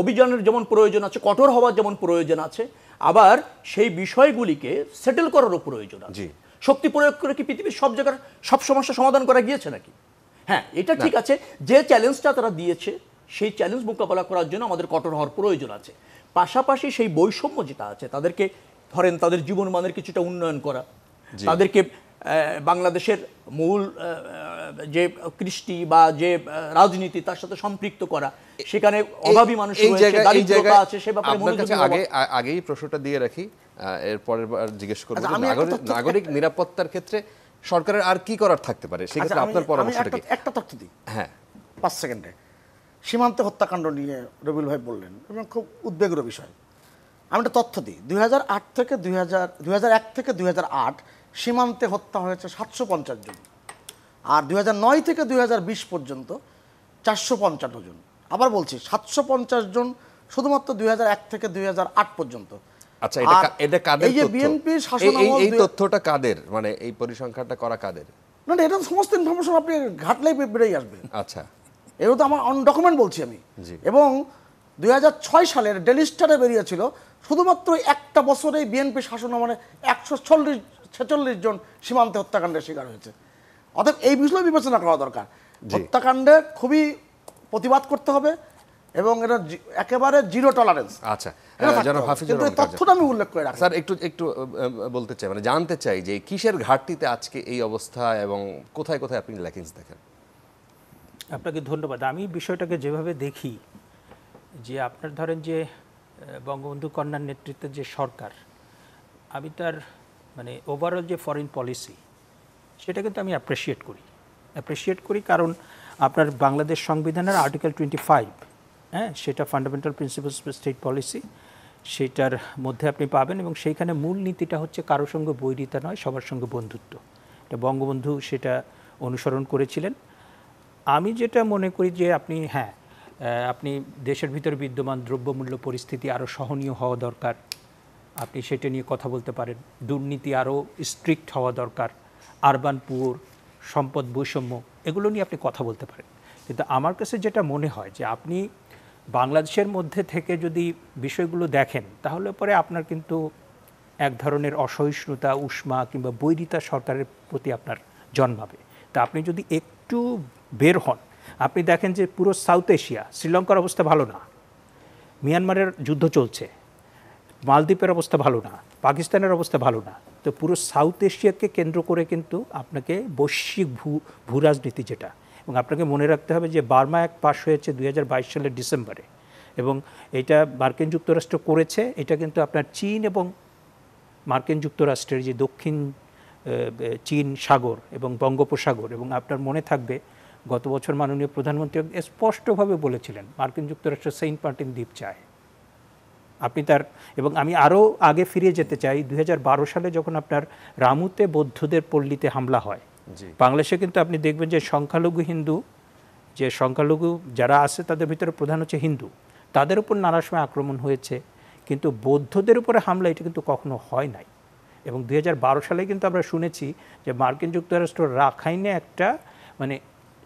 অভিযানের যেমন প্রয়োজন আছে কঠোর হওয়ার যেমন প্রয়োজন আছে আবার সেই বিষয়গুলিকে সেটেল করারও প্রয়োজন আছে শক্তি প্রয়োগ করে কি পৃথিবীর সব জায়গার সব সমস্যা সমাধান করা গিয়েছে নাকি হ্যাঁ এটা ঠিক আছে যে চ্যালেঞ্জটা তারা দিয়েছে সেই চ্যালেঞ্জ মোকাবেলা করার জন্য আমাদের কঠোর হওয়ার প্রয়োজন আছে পাশাপাশি সেই বৈষম্য যেটা আছে তাদেরকে ধরেন তাদের জীবনমানের কিছুটা উন্নয়ন করা তাদেরকে বাংলাদেশের মূল যে কৃষ্টি বা যে রাজনীতি তার সাথে সম্পৃক্ত করা সেখানে অভাবী মানুষ আছে সে ব্যাপারে আগে আগেই প্রশ্নটা দিয়ে রাখি এরপরের বার জিজ্ঞেস করবো আচ্ছা, নাগরিক নিরাপত্তার ক্ষেত্রে সরকারের আর কি করার থাকতে পারে সেক্ষেত্রে আচ্ছা, আপনার পরামর্শটা কি একটা তথ্য দিই হ্যাঁ পাঁচ সেকেন্ডে সীমান্তে হত্যাকাণ্ড নিয়ে রবিল ভাই বললেন এবং খুব উদ্বেগের বিষয় আমি একটা তথ্য দিই দুই থেকে দুই হাজার থেকে দুই সীমান্তে হত্যা হয়েছে সাতশো পঞ্চাশ জন আর দুই থেকে দুই পর্যন্ত চারশো পঞ্চান্ন জন আবার বলছি সাতশো পঞ্চাশ জন শুধুমাত্র দুই থেকে দুই পর্যন্ত আচ্ছা এটা এটা কাদের বিএনপি শাসন এই তথ্যটা কাদের মানে এই পরিসংখ্যানটা করা কাদের না এটা সমস্ত ইনফরমেশন আপনি ঘাটলেই বেরিয়ে আসবেন আচ্ছা এগুলো তো আমার অন ডকুমেন্ট বলছি আমি এবং দুই সালের ডেলিস্টারে বেরিয়েছিল শুধুমাত্র একটা বছরেই বিএনপি শাসন মানে একশো চল্লিশ ছেচল্লিশ জন সীমান্তে হত্যাকাণ্ডের শিকার হয়েছে অতএব এই বিষয়ে বিবেচনা করা দরকার হত্যাকাণ্ডে খুবই প্রতিবাদ করতে হবে এবং এটা একেবারে জিরো টলারেন্স আচ্ছা কিন্তু তথ্যটা আমি উল্লেখ করে রাখি স্যার একটু একটু বলতে চাই মানে জানতে চাই যে কিসের ঘাটতিতে আজকে এই অবস্থা এবং কোথায় কোথায় আপনি ল্যাকিংস দেখেন আপনাকে ধন্যবাদ আমি বিষয়টাকে যেভাবে দেখি যে আপনার ধরেন যে বঙ্গবন্ধু কন্যার নেতৃত্বে যে সরকার আমি তার মানে ওভারঅল যে ফরেন পলিসি সেটা কিন্তু আমি অ্যাপ্রিসিয়েট করি অ্যাপ্রিসিয়েট করি কারণ আপনার বাংলাদেশ সংবিধানের আর্টিকেল টোয়েন্টি ফাইভ হ্যাঁ সেটা ফান্ডামেন্টাল প্রিন্সিপালস স্টেট পলিসি সেটার মধ্যে আপনি পাবেন এবং সেইখানে মূল নীতিটা হচ্ছে কারো সঙ্গে বৈরিতা নয় সবার সঙ্গে বন্ধুত্ব এটা বঙ্গবন্ধু সেটা অনুসরণ করেছিলেন আমি যেটা মনে করি যে আপনি হ্যাঁ আপনি দেশের ভিতরে বিদ্যমান দ্রব্যমূল্য পরিস্থিতি আরও সহনীয় হওয়া দরকার আপনি সেটা নিয়ে কথা বলতে পারেন দুর্নীতি আরও স্ট্রিক্ট হওয়া দরকার আরবান পুয়োর সম্পদ বৈষম্য এগুলো নিয়ে আপনি কথা বলতে পারেন কিন্তু আমার কাছে যেটা মনে হয় যে আপনি বাংলাদেশের মধ্যে থেকে যদি বিষয়গুলো দেখেন তাহলে পরে আপনার কিন্তু এক ধরনের অসহিষ্ণুতা উষ্মা কিংবা বৈরিতা সরকারের প্রতি আপনার জন্মাবে তা আপনি যদি একটু বের হন আপনি দেখেন যে পুরো সাউথ এশিয়া শ্রীলঙ্কার অবস্থা ভালো না মিয়ানমারের যুদ্ধ চলছে মালদ্বীপের অবস্থা ভালো না পাকিস্তানের অবস্থা ভালো না তো পুরো সাউথ এশিয়াকে কেন্দ্র করে কিন্তু আপনাকে বৈশ্বিক ভূ ভূরাজনীতি যেটা এবং আপনাকে মনে রাখতে হবে যে বার্মা এক পাশ হয়েছে দুই সালের ডিসেম্বরে এবং এটা মার্কিন যুক্তরাষ্ট্র করেছে এটা কিন্তু আপনার চীন এবং মার্কিন যুক্তরাষ্ট্রের যে দক্ষিণ চীন সাগর এবং বঙ্গোপসাগর এবং আপনার মনে থাকবে গত বছর মাননীয় প্রধানমন্ত্রী স্পষ্টভাবে বলেছিলেন মার্কিন যুক্তরাষ্ট্র সেইন্ট মার্টিন দ্বীপ চায় আপনি তার এবং আমি আরও আগে ফিরিয়ে যেতে চাই দু সালে যখন আপনার রামুতে বৌদ্ধদের পল্লীতে হামলা হয় বাংলাদেশে কিন্তু আপনি দেখবেন যে সংখ্যালঘু হিন্দু যে সংখ্যালঘু যারা আছে তাদের ভিতরে প্রধান হচ্ছে হিন্দু তাদের উপর নানা সময় আক্রমণ হয়েছে কিন্তু বৌদ্ধদের উপরে হামলা এটা কিন্তু কখনো হয় নাই এবং দু সালে কিন্তু আমরা শুনেছি যে মার্কিন যুক্তরাষ্ট্র রাখাইনে একটা মানে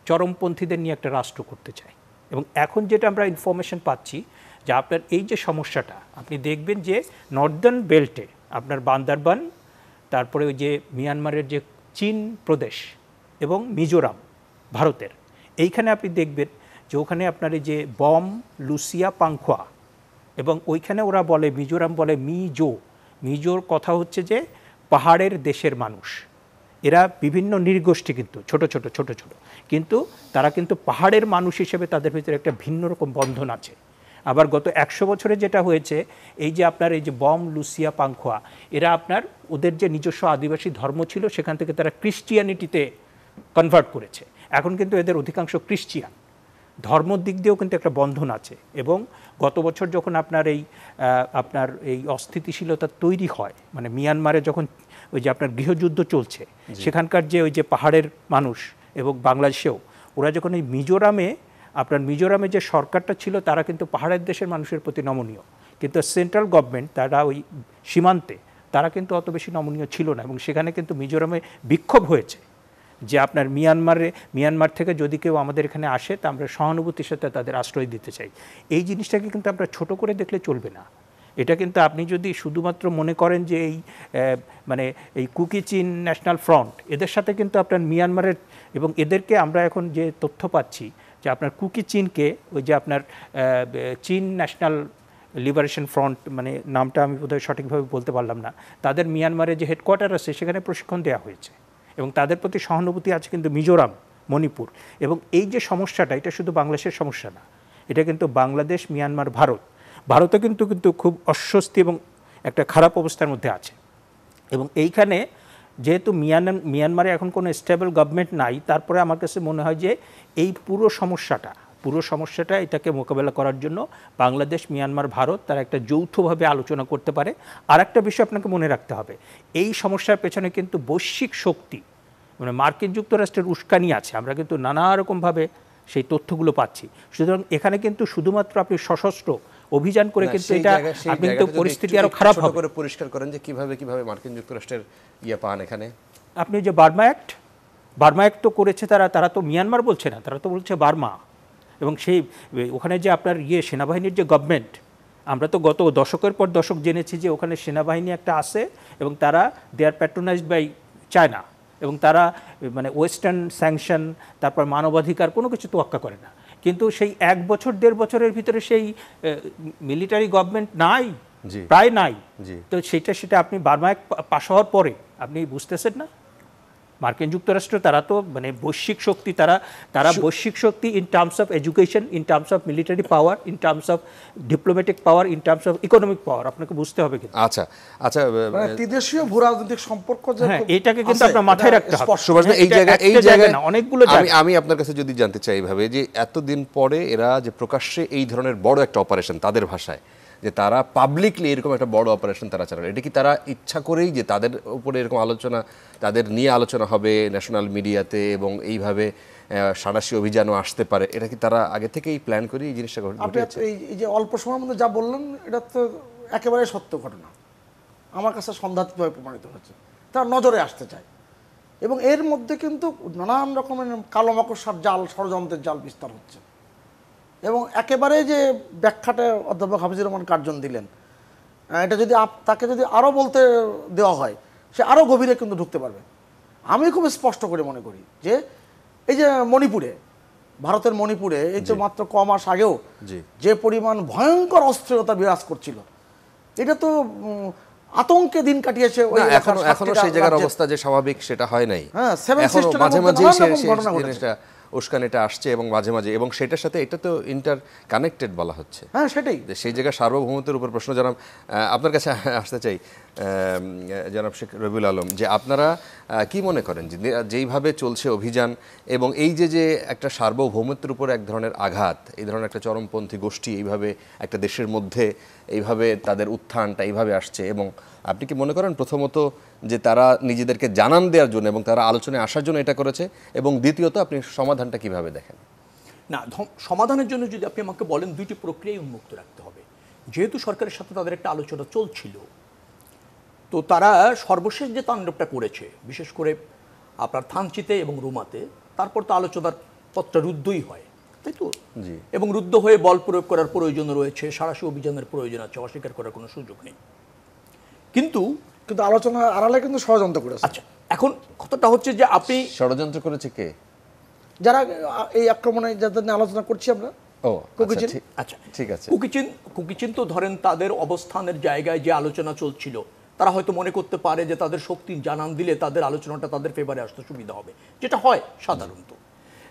চরমপন্থীদের নিয়ে একটা রাষ্ট্র করতে চায় এবং এখন যেটা আমরা ইনফরমেশন পাচ্ছি যে আপনার এই যে সমস্যাটা আপনি দেখবেন যে নর্দার্ন বেল্টে আপনার বান্দারবান তারপরে ওই যে মিয়ানমারের যে চীন প্রদেশ এবং মিজোরাম ভারতের এইখানে আপনি দেখবেন যে ওখানে আপনার এই যে বম লুসিয়া পাংখোয়া এবং ওইখানে ওরা বলে মিজোরাম বলে মিজো মিজোর কথা হচ্ছে যে পাহাড়ের দেশের মানুষ এরা বিভিন্ন নির্গোষ্ঠী কিন্তু ছোট ছোট ছোট ছোট কিন্তু তারা কিন্তু পাহাড়ের মানুষ হিসেবে তাদের ভিতরে একটা ভিন্ন রকম বন্ধন আছে আবার গত একশো বছরে যেটা হয়েছে এই যে আপনার এই যে বম লুসিয়া পাংখোয়া এরা আপনার ওদের যে নিজস্ব আদিবাসী ধর্ম ছিল সেখান থেকে তারা ক্রিশ্চিয়ানিটিতে কনভার্ট করেছে এখন কিন্তু এদের অধিকাংশ ক্রিশ্চিয়ান ধর্মর দিক দিয়েও কিন্তু একটা বন্ধন আছে এবং গত বছর যখন আপনার এই আপনার এই অস্থিতিশীলতা তৈরি হয় মানে মিয়ানমারে যখন ওই যে আপনার গৃহযুদ্ধ চলছে সেখানকার যে ওই যে পাহাড়ের মানুষ এবং বাংলাদেশেও ওরা যখন এই মিজোরামে আপনার মিজোরামে যে সরকারটা ছিল তারা কিন্তু পাহাড়ের দেশের মানুষের প্রতি নমনীয় কিন্তু সেন্ট্রাল গভর্নমেন্ট তারা ওই সীমান্তে তারা কিন্তু অত বেশি নমনীয় ছিল না এবং সেখানে কিন্তু মিজোরামে বিক্ষোভ হয়েছে যে আপনার মিয়ানমারে মিয়ানমার থেকে যদি কেউ আমাদের এখানে আসে তা আমরা সহানুভূতির সাথে তাদের আশ্রয় দিতে চাই এই জিনিসটাকে কিন্তু আমরা ছোট করে দেখলে চলবে না এটা কিন্তু আপনি যদি শুধুমাত্র মনে করেন যে এই মানে এই কুকি চীন ন্যাশনাল ফ্রন্ট এদের সাথে কিন্তু আপনার মিয়ানমারের এবং এদেরকে আমরা এখন যে তথ্য পাচ্ছি যে আপনার কুকি চীনকে ওই যে আপনার চীন ন্যাশনাল লিবারেশন ফ্রন্ট মানে নামটা আমি বোধহয় সঠিকভাবে বলতে পারলাম না তাদের মিয়ানমারে যে হেডকোয়ার্টার আছে সেখানে প্রশিক্ষণ দেওয়া হয়েছে এবং তাদের প্রতি সহানুভূতি আছে কিন্তু মিজোরাম মণিপুর এবং এই যে সমস্যাটা এটা শুধু বাংলাদেশের সমস্যা না এটা কিন্তু বাংলাদেশ মিয়ানমার ভারত ভারতও কিন্তু কিন্তু খুব অস্বস্তি এবং একটা খারাপ অবস্থার মধ্যে আছে এবং এইখানে যেহেতু মিয়ানমার মিয়ানমারে এখন কোনো স্টেবল গভর্নমেন্ট নাই তারপরে আমার কাছে মনে হয় যে এই পুরো সমস্যাটা পুরো সমস্যাটা এটাকে মোকাবেলা করার জন্য বাংলাদেশ মিয়ানমার ভারত তারা একটা যৌথভাবে আলোচনা করতে পারে আর একটা বিষয় আপনাকে মনে রাখতে হবে এই সমস্যার পেছনে কিন্তু বৈশ্বিক শক্তি মানে মার্কিন যুক্তরাষ্ট্রের উস্কানি আছে আমরা কিন্তু নানা রকমভাবে সেই তথ্যগুলো পাচ্ছি সুতরাং এখানে কিন্তু শুধুমাত্র আপনি সশস্ত্র অভিযান করে কিন্তু এটা আপনি কিন্তু পরিস্থিতি আরো খারাপ হবে করে পরিষ্কার করেন যে কিভাবে কিভাবে মার্কিন যুক্তরাষ্ট্রের ইয়ে পান এখানে আপনি যে বার্মা অ্যাক্ট বার্মা অ্যাক্ট তো করেছে তারা তারা তো মিয়ানমার বলছে না তারা তো বলছে বার্মা এবং সেই ওখানে যে আপনার ইয়ে সেনাবাহিনীর যে গভর্নমেন্ট আমরা তো গত দশকের পর দশক জেনেছি যে ওখানে সেনাবাহিনী একটা আছে এবং তারা they are patronise by China এবং তারা মানে ওয়েস্টার্ন স্যাংশন তারপর মানবাধিকার কোনো কিছু তোয়াক্কা করে না কিন্তু সেই এক বছর দেড় বছরের ভিতরে সেই মিলিটারি গভর্নমেন্ট নাই প্রায় নাই তো সেটা সেটা আপনি বার্মায় পাশ হওয়ার পরে আপনি বুঝতেছেন না মার্কিন যুক্তরাষ্ট্র তারা তো মানে বৈশ্বিক শক্তি তারা তারা বৈশ্বিক শক্তি in terms of education in terms of military power in terms of diplomatic power in terms of economic power আপনাকে বুঝতে হবে কিন্তু আচ্ছা আচ্ছা মানে ত্রিদেশীয় ভূ রাজনৈতিক সম্পর্ক যে হ্যাঁ, এটাকে কিন্তু আপনার মাথায় রাখতে হবে সুভাষ এই জায়গা এই জায়গা না অনেকগুলো আমি আমি আপনার কাছে যদি জানতে চাই এইভাবে যে এতদিন পরে এরা যে প্রকাশ্যে এই ধরনের বড় একটা অপারেশন তাদের ভাষায় যে তারা পাবলিকলি এরকম একটা বড় অপারেশন তারা চালাবে এটা কি তারা ইচ্ছা করেই যে তাদের উপরে এরকম আলোচনা তাদের নিয়ে আলোচনা হবে ন্যাশনাল মিডিয়াতে এবং এইভাবে সাড়াশি অভিযানও আসতে পারে এটা কি তারা আগে থেকেই প্ল্যান করে এই জিনিসটা ঘটেছে এই যে অল্প সময়ের মধ্যে যা বললেন এটা তো একেবারে সত্য ঘটনা আমার কাছে সন্ধাত্মকভাবে প্রমাণিত হচ্ছে তারা নজরে আসতে চায় এবং এর মধ্যে কিন্তু নানান রকমের কালো মকর জাল ষড়যন্ত্রের জাল বিস্তার হচ্ছে এবং একেবারে যে ব্যাখ্যাটা অধ্যাপক হাফিজুর রহমান কার্জন দিলেন এটা যদি তাকে যদি আরও বলতে দেওয়া হয় সে আরও গভীরে কিন্তু ঢুকতে পারবে আমি খুব স্পষ্ট করে মনে করি যে এই যে মণিপুরে ভারতের মণিপুরে এই যে মাত্র ক মাস আগেও যে পরিমাণ ভয়ঙ্কর অস্থিরতা বিরাজ করছিল এটা তো আতঙ্কে দিন কাটিয়েছে ওই এখন এখনো সেই জায়গার অবস্থা যে স্বাভাবিক সেটা হয় নাই হ্যাঁ মাঝে মাঝে ঘটনা ঘটেছে উস্কান এটা আসছে এবং মাঝে মাঝে এবং সেটার সাথে এটা তো ইন্টার কানেক্টেড বলা হচ্ছে হ্যাঁ সেটাই সেই জায়গায় সার্বভৌমত্বের উপর প্রশ্ন জানাম আপনার কাছে আসতে চাই জনাব শেখ রবিউল আলম যে আপনারা কি মনে করেন যে যেইভাবে চলছে অভিযান এবং এই যে যে একটা সার্বভৌমত্বের উপর এক ধরনের আঘাত এই ধরনের একটা চরমপন্থী গোষ্ঠী এইভাবে একটা দেশের মধ্যে এইভাবে তাদের উত্থানটা এইভাবে আসছে এবং আপনি কি মনে করেন প্রথমত যে তারা নিজেদেরকে জানান দেওয়ার জন্য এবং তারা আলোচনায় আসার জন্য এটা করেছে এবং দ্বিতীয়ত আপনি সমাধানটা কিভাবে দেখেন না সমাধানের জন্য যদি আপনি আমাকে বলেন দুইটি প্রক্রিয়াই উন্মুক্ত রাখতে হবে যেহেতু সরকারের সাথে তাদের একটা আলোচনা চলছিল তো তারা সর্বশেষ যে তাণ্ডবটা করেছে বিশেষ করে আপনার থানচিতে এবং রুমাতে তারপর তো আলোচনার পথটা রুদ্ধই হয় তাই তো জি এবং রুদ্ধ হয়ে বল প্রয়োগ করার প্রয়োজন রয়েছে সারাশি অভিযানের প্রয়োজন আছে অস্বীকার করার কোনো সুযোগ নেই কিন্তু কিন্তু আলোচনা আড়ালে কিন্তু ষড়যন্ত্র করেছে আচ্ছা এখন কথাটা হচ্ছে যে আপনি ষড়যন্ত্র করেছে কে যারা এই আক্রমণে যাদের নিয়ে আলোচনা করছি আমরা ও আচ্ছা, আচ্ছা ঠিক আছে কুকিচিন কুকিচিন তো ধরেন তাদের অবস্থানের জায়গায় যে আলোচনা চলছিল তারা হয়তো মনে করতে পারে যে তাদের শক্তি জানান দিলে তাদের আলোচনাটা তাদের ফেভারে আসতে সুবিধা হবে যেটা হয় সাধারণত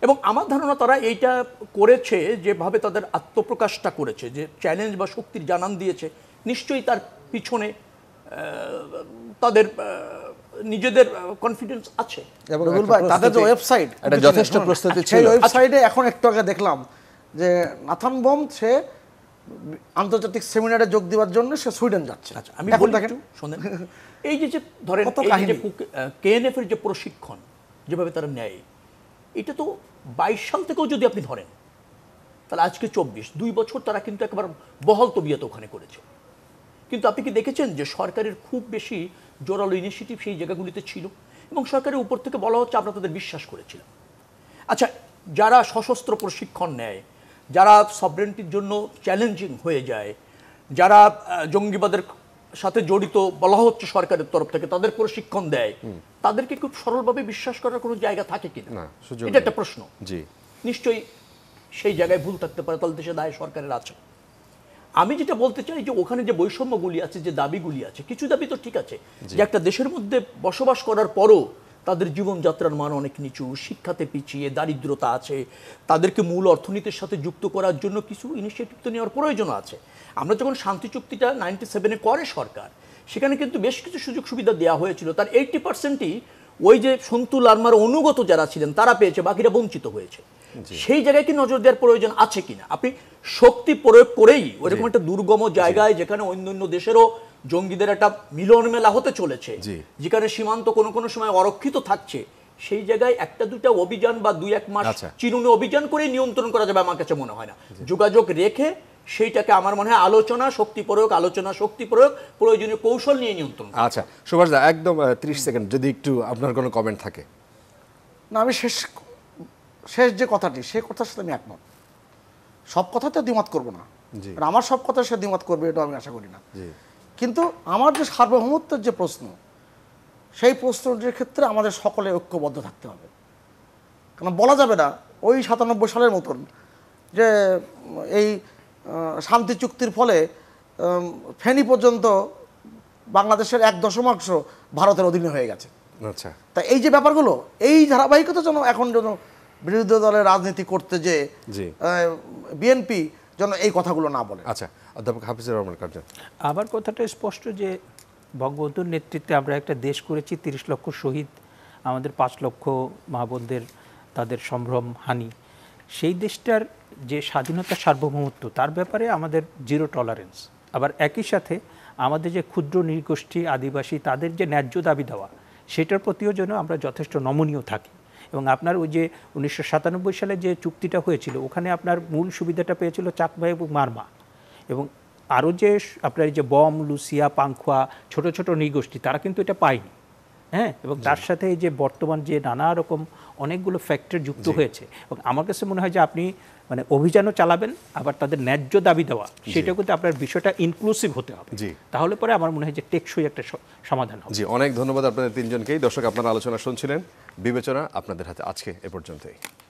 এবং আমার ধারণা তারা এইটা করেছে যেভাবে তাদের আত্মপ্রকাশটা করেছে যে চ্যালেঞ্জ বা শক্তির জানান দিয়েছে নিশ্চয়ই তার পিছনে তাদের নিজেদের কনফিডেন্স আছে তাদের যে ওয়েবসাইট যথেষ্ট হ্যাঁ। প্রস্তুতি ছিল ওয়েবসাইটে এখন একটু আগে দেখলাম যে নাথান বম সে আন্তর্জাতিক সেমিনারে যোগ দেওয়ার জন্য সে সুইডেন যাচ্ছে আচ্ছা আমি বলি শোনেন এই যে যে কেএনএফ এর যে প্রশিক্ষণ যেভাবে তারা নেয় এটা তো বাইশ সাল থেকেও যদি আপনি ধরেন তাহলে আজকে চব্বিশ দুই বছর তারা কিন্তু একবার বহল তবিয়ত ওখানে করেছে কিন্তু আপনি কি দেখেছেন যে সরকারের খুব বেশি জোরালো ইনিশিয়েটিভ সেই জায়গাগুলিতে ছিল এবং সরকারের উপর থেকে বলা হচ্ছে আমরা তাদের বিশ্বাস করেছিলাম আচ্ছা যারা সশস্ত্র প্রশিক্ষণ নেয় যারা সবরেন্টির জন্য চ্যালেঞ্জিং হয়ে যায় যারা জঙ্গিবাদের সাথে জড়িত বলা হচ্ছে সরকারের তরফ থেকে তাদের প্রশিক্ষণ দেয় তাদেরকে খুব সরলভাবে বিশ্বাস করার কোনো জায়গা থাকে কি না এটা একটা প্রশ্ন জি নিশ্চয়ই সেই জায়গায় ভুল থাকতে পারে তাহলে দেশে দায় সরকারের আছে আমি যেটা বলতে চাই যে ওখানে যে বৈষম্যগুলি আছে যে দাবিগুলি আছে কিছু দাবি তো ঠিক আছে যে একটা দেশের মধ্যে বসবাস করার পরও তাদের জীবনযাত্রার মান অনেক নিচু শিক্ষাতে পিছিয়ে দারিদ্রতা আছে তাদেরকে মূল অর্থনীতির সাথে যুক্ত করার জন্য কিছু ইনিশিয়েটিভ তো নেওয়ার প্রয়োজন আছে আমরা যখন শান্তি চুক্তিটা নাইনটি সেভেনে করে সরকার সেখানে কিন্তু বেশ কিছু সুযোগ সুবিধা দেওয়া হয়েছিল তার এইটটি পার্সেন্টই ওই যে সন্তু লার্মার অনুগত যারা ছিলেন তারা পেয়েছে বাকিরা বঞ্চিত হয়েছে সেই জায়গায় কি নজর দেওয়ার প্রয়োজন আছে কিনা আপনি শক্তি প্রয়োগ করেই ওইরকম একটা দুর্গম জায়গায় যেখানে অন্য অন্য দেশেরও জঙ্গিদের একটা মিলন মেলা হতে চলেছে যেখানে সীমান্ত কোনো কোনো সময় অরক্ষিত থাকছে সেই জায়গায় একটা দুটা অভিযান বা দুই এক মাস আচ্ছা। চিরুনি অভিযান করে নিয়ন্ত্রণ করা যাবে আমার কাছে মনে হয় না যোগাযোগ রেখে সেইটাকে আমার মনে হয় আলোচনা শক্তি প্রয়োগ আলোচনা শক্তি প্রয়োগ প্রয়োজনীয় কৌশল নিয়ে নিয়ন্ত্রণ আচ্ছা সুভাষ দা একদম ত্রিশ সেকেন্ড যদি একটু আপনার কোনো কমেন্ট থাকে না আমি শেষ শেষ যে কথাটি সে কথার সাথে আমি একমত সব কথাতে দ্বিমত করব না আমার সব কথা সে দ্বিমত করবে এটা আমি আশা করি না কিন্তু আমার যে সার্বভৌমত্বের যে প্রশ্ন সেই প্রশ্নটির ক্ষেত্রে আমাদের সকলে ঐক্যবদ্ধ থাকতে হবে কারণ বলা যাবে না ওই সাতানব্বই সালের মতন যে এই শান্তি চুক্তির ফলে ফেনি পর্যন্ত বাংলাদেশের এক দশমাংশ ভারতের অধীনে হয়ে গেছে আচ্ছা তা এই যে ব্যাপারগুলো এই ধারাবাহিকতা যেন এখন যেন বিরোধী দলের রাজনীতি করতে যে বিএনপি যেন এই কথাগুলো না বলে আচ্ছা অধ্যাপক হাফিজুর রহমান কার্জন আবার কথাটা স্পষ্ট যে বঙ্গবন্ধুর নেতৃত্বে আমরা একটা দেশ করেছি তিরিশ লক্ষ শহীদ আমাদের পাঁচ লক্ষ মহাবন্ধের তাদের সম্ভ্রম হানি সেই দেশটার যে স্বাধীনতা সার্বভৌমত্ব তার ব্যাপারে আমাদের জিরো টলারেন্স আবার একই সাথে আমাদের যে ক্ষুদ্র নৃগোষ্ঠী আদিবাসী তাদের যে ন্যায্য দাবি দেওয়া সেটার প্রতিও যেন আমরা যথেষ্ট নমনীয় থাকি এবং আপনার ওই যে উনিশশো সালে যে চুক্তিটা হয়েছিল ওখানে আপনার মূল সুবিধাটা পেয়েছিল চাকমা এবং মারমা এবং আরও যে আপনার যে বম লুসিয়া পাংখোয়া ছোট ছোট নৃগোষ্ঠী তারা কিন্তু এটা পায়নি হ্যাঁ এবং তার সাথে এই যে বর্তমান যে নানা রকম অনেকগুলো ফ্যাক্টর যুক্ত হয়েছে এবং আমার কাছে মনে হয় যে আপনি মানে অভিযানও চালাবেন আবার তাদের ন্যায্য দাবি দেওয়া সেটা কিন্তু আপনার বিষয়টা ইনক্লুসিভ হতে হবে তাহলে পরে আমার মনে হয় যে টেকসই একটা সমাধান হবে জি অনেক ধন্যবাদ আপনাদের তিনজনকেই দর্শক আপনারা আলোচনা শুনছিলেন বিবেচনা আপনাদের হাতে আজকে এ পর্যন্তই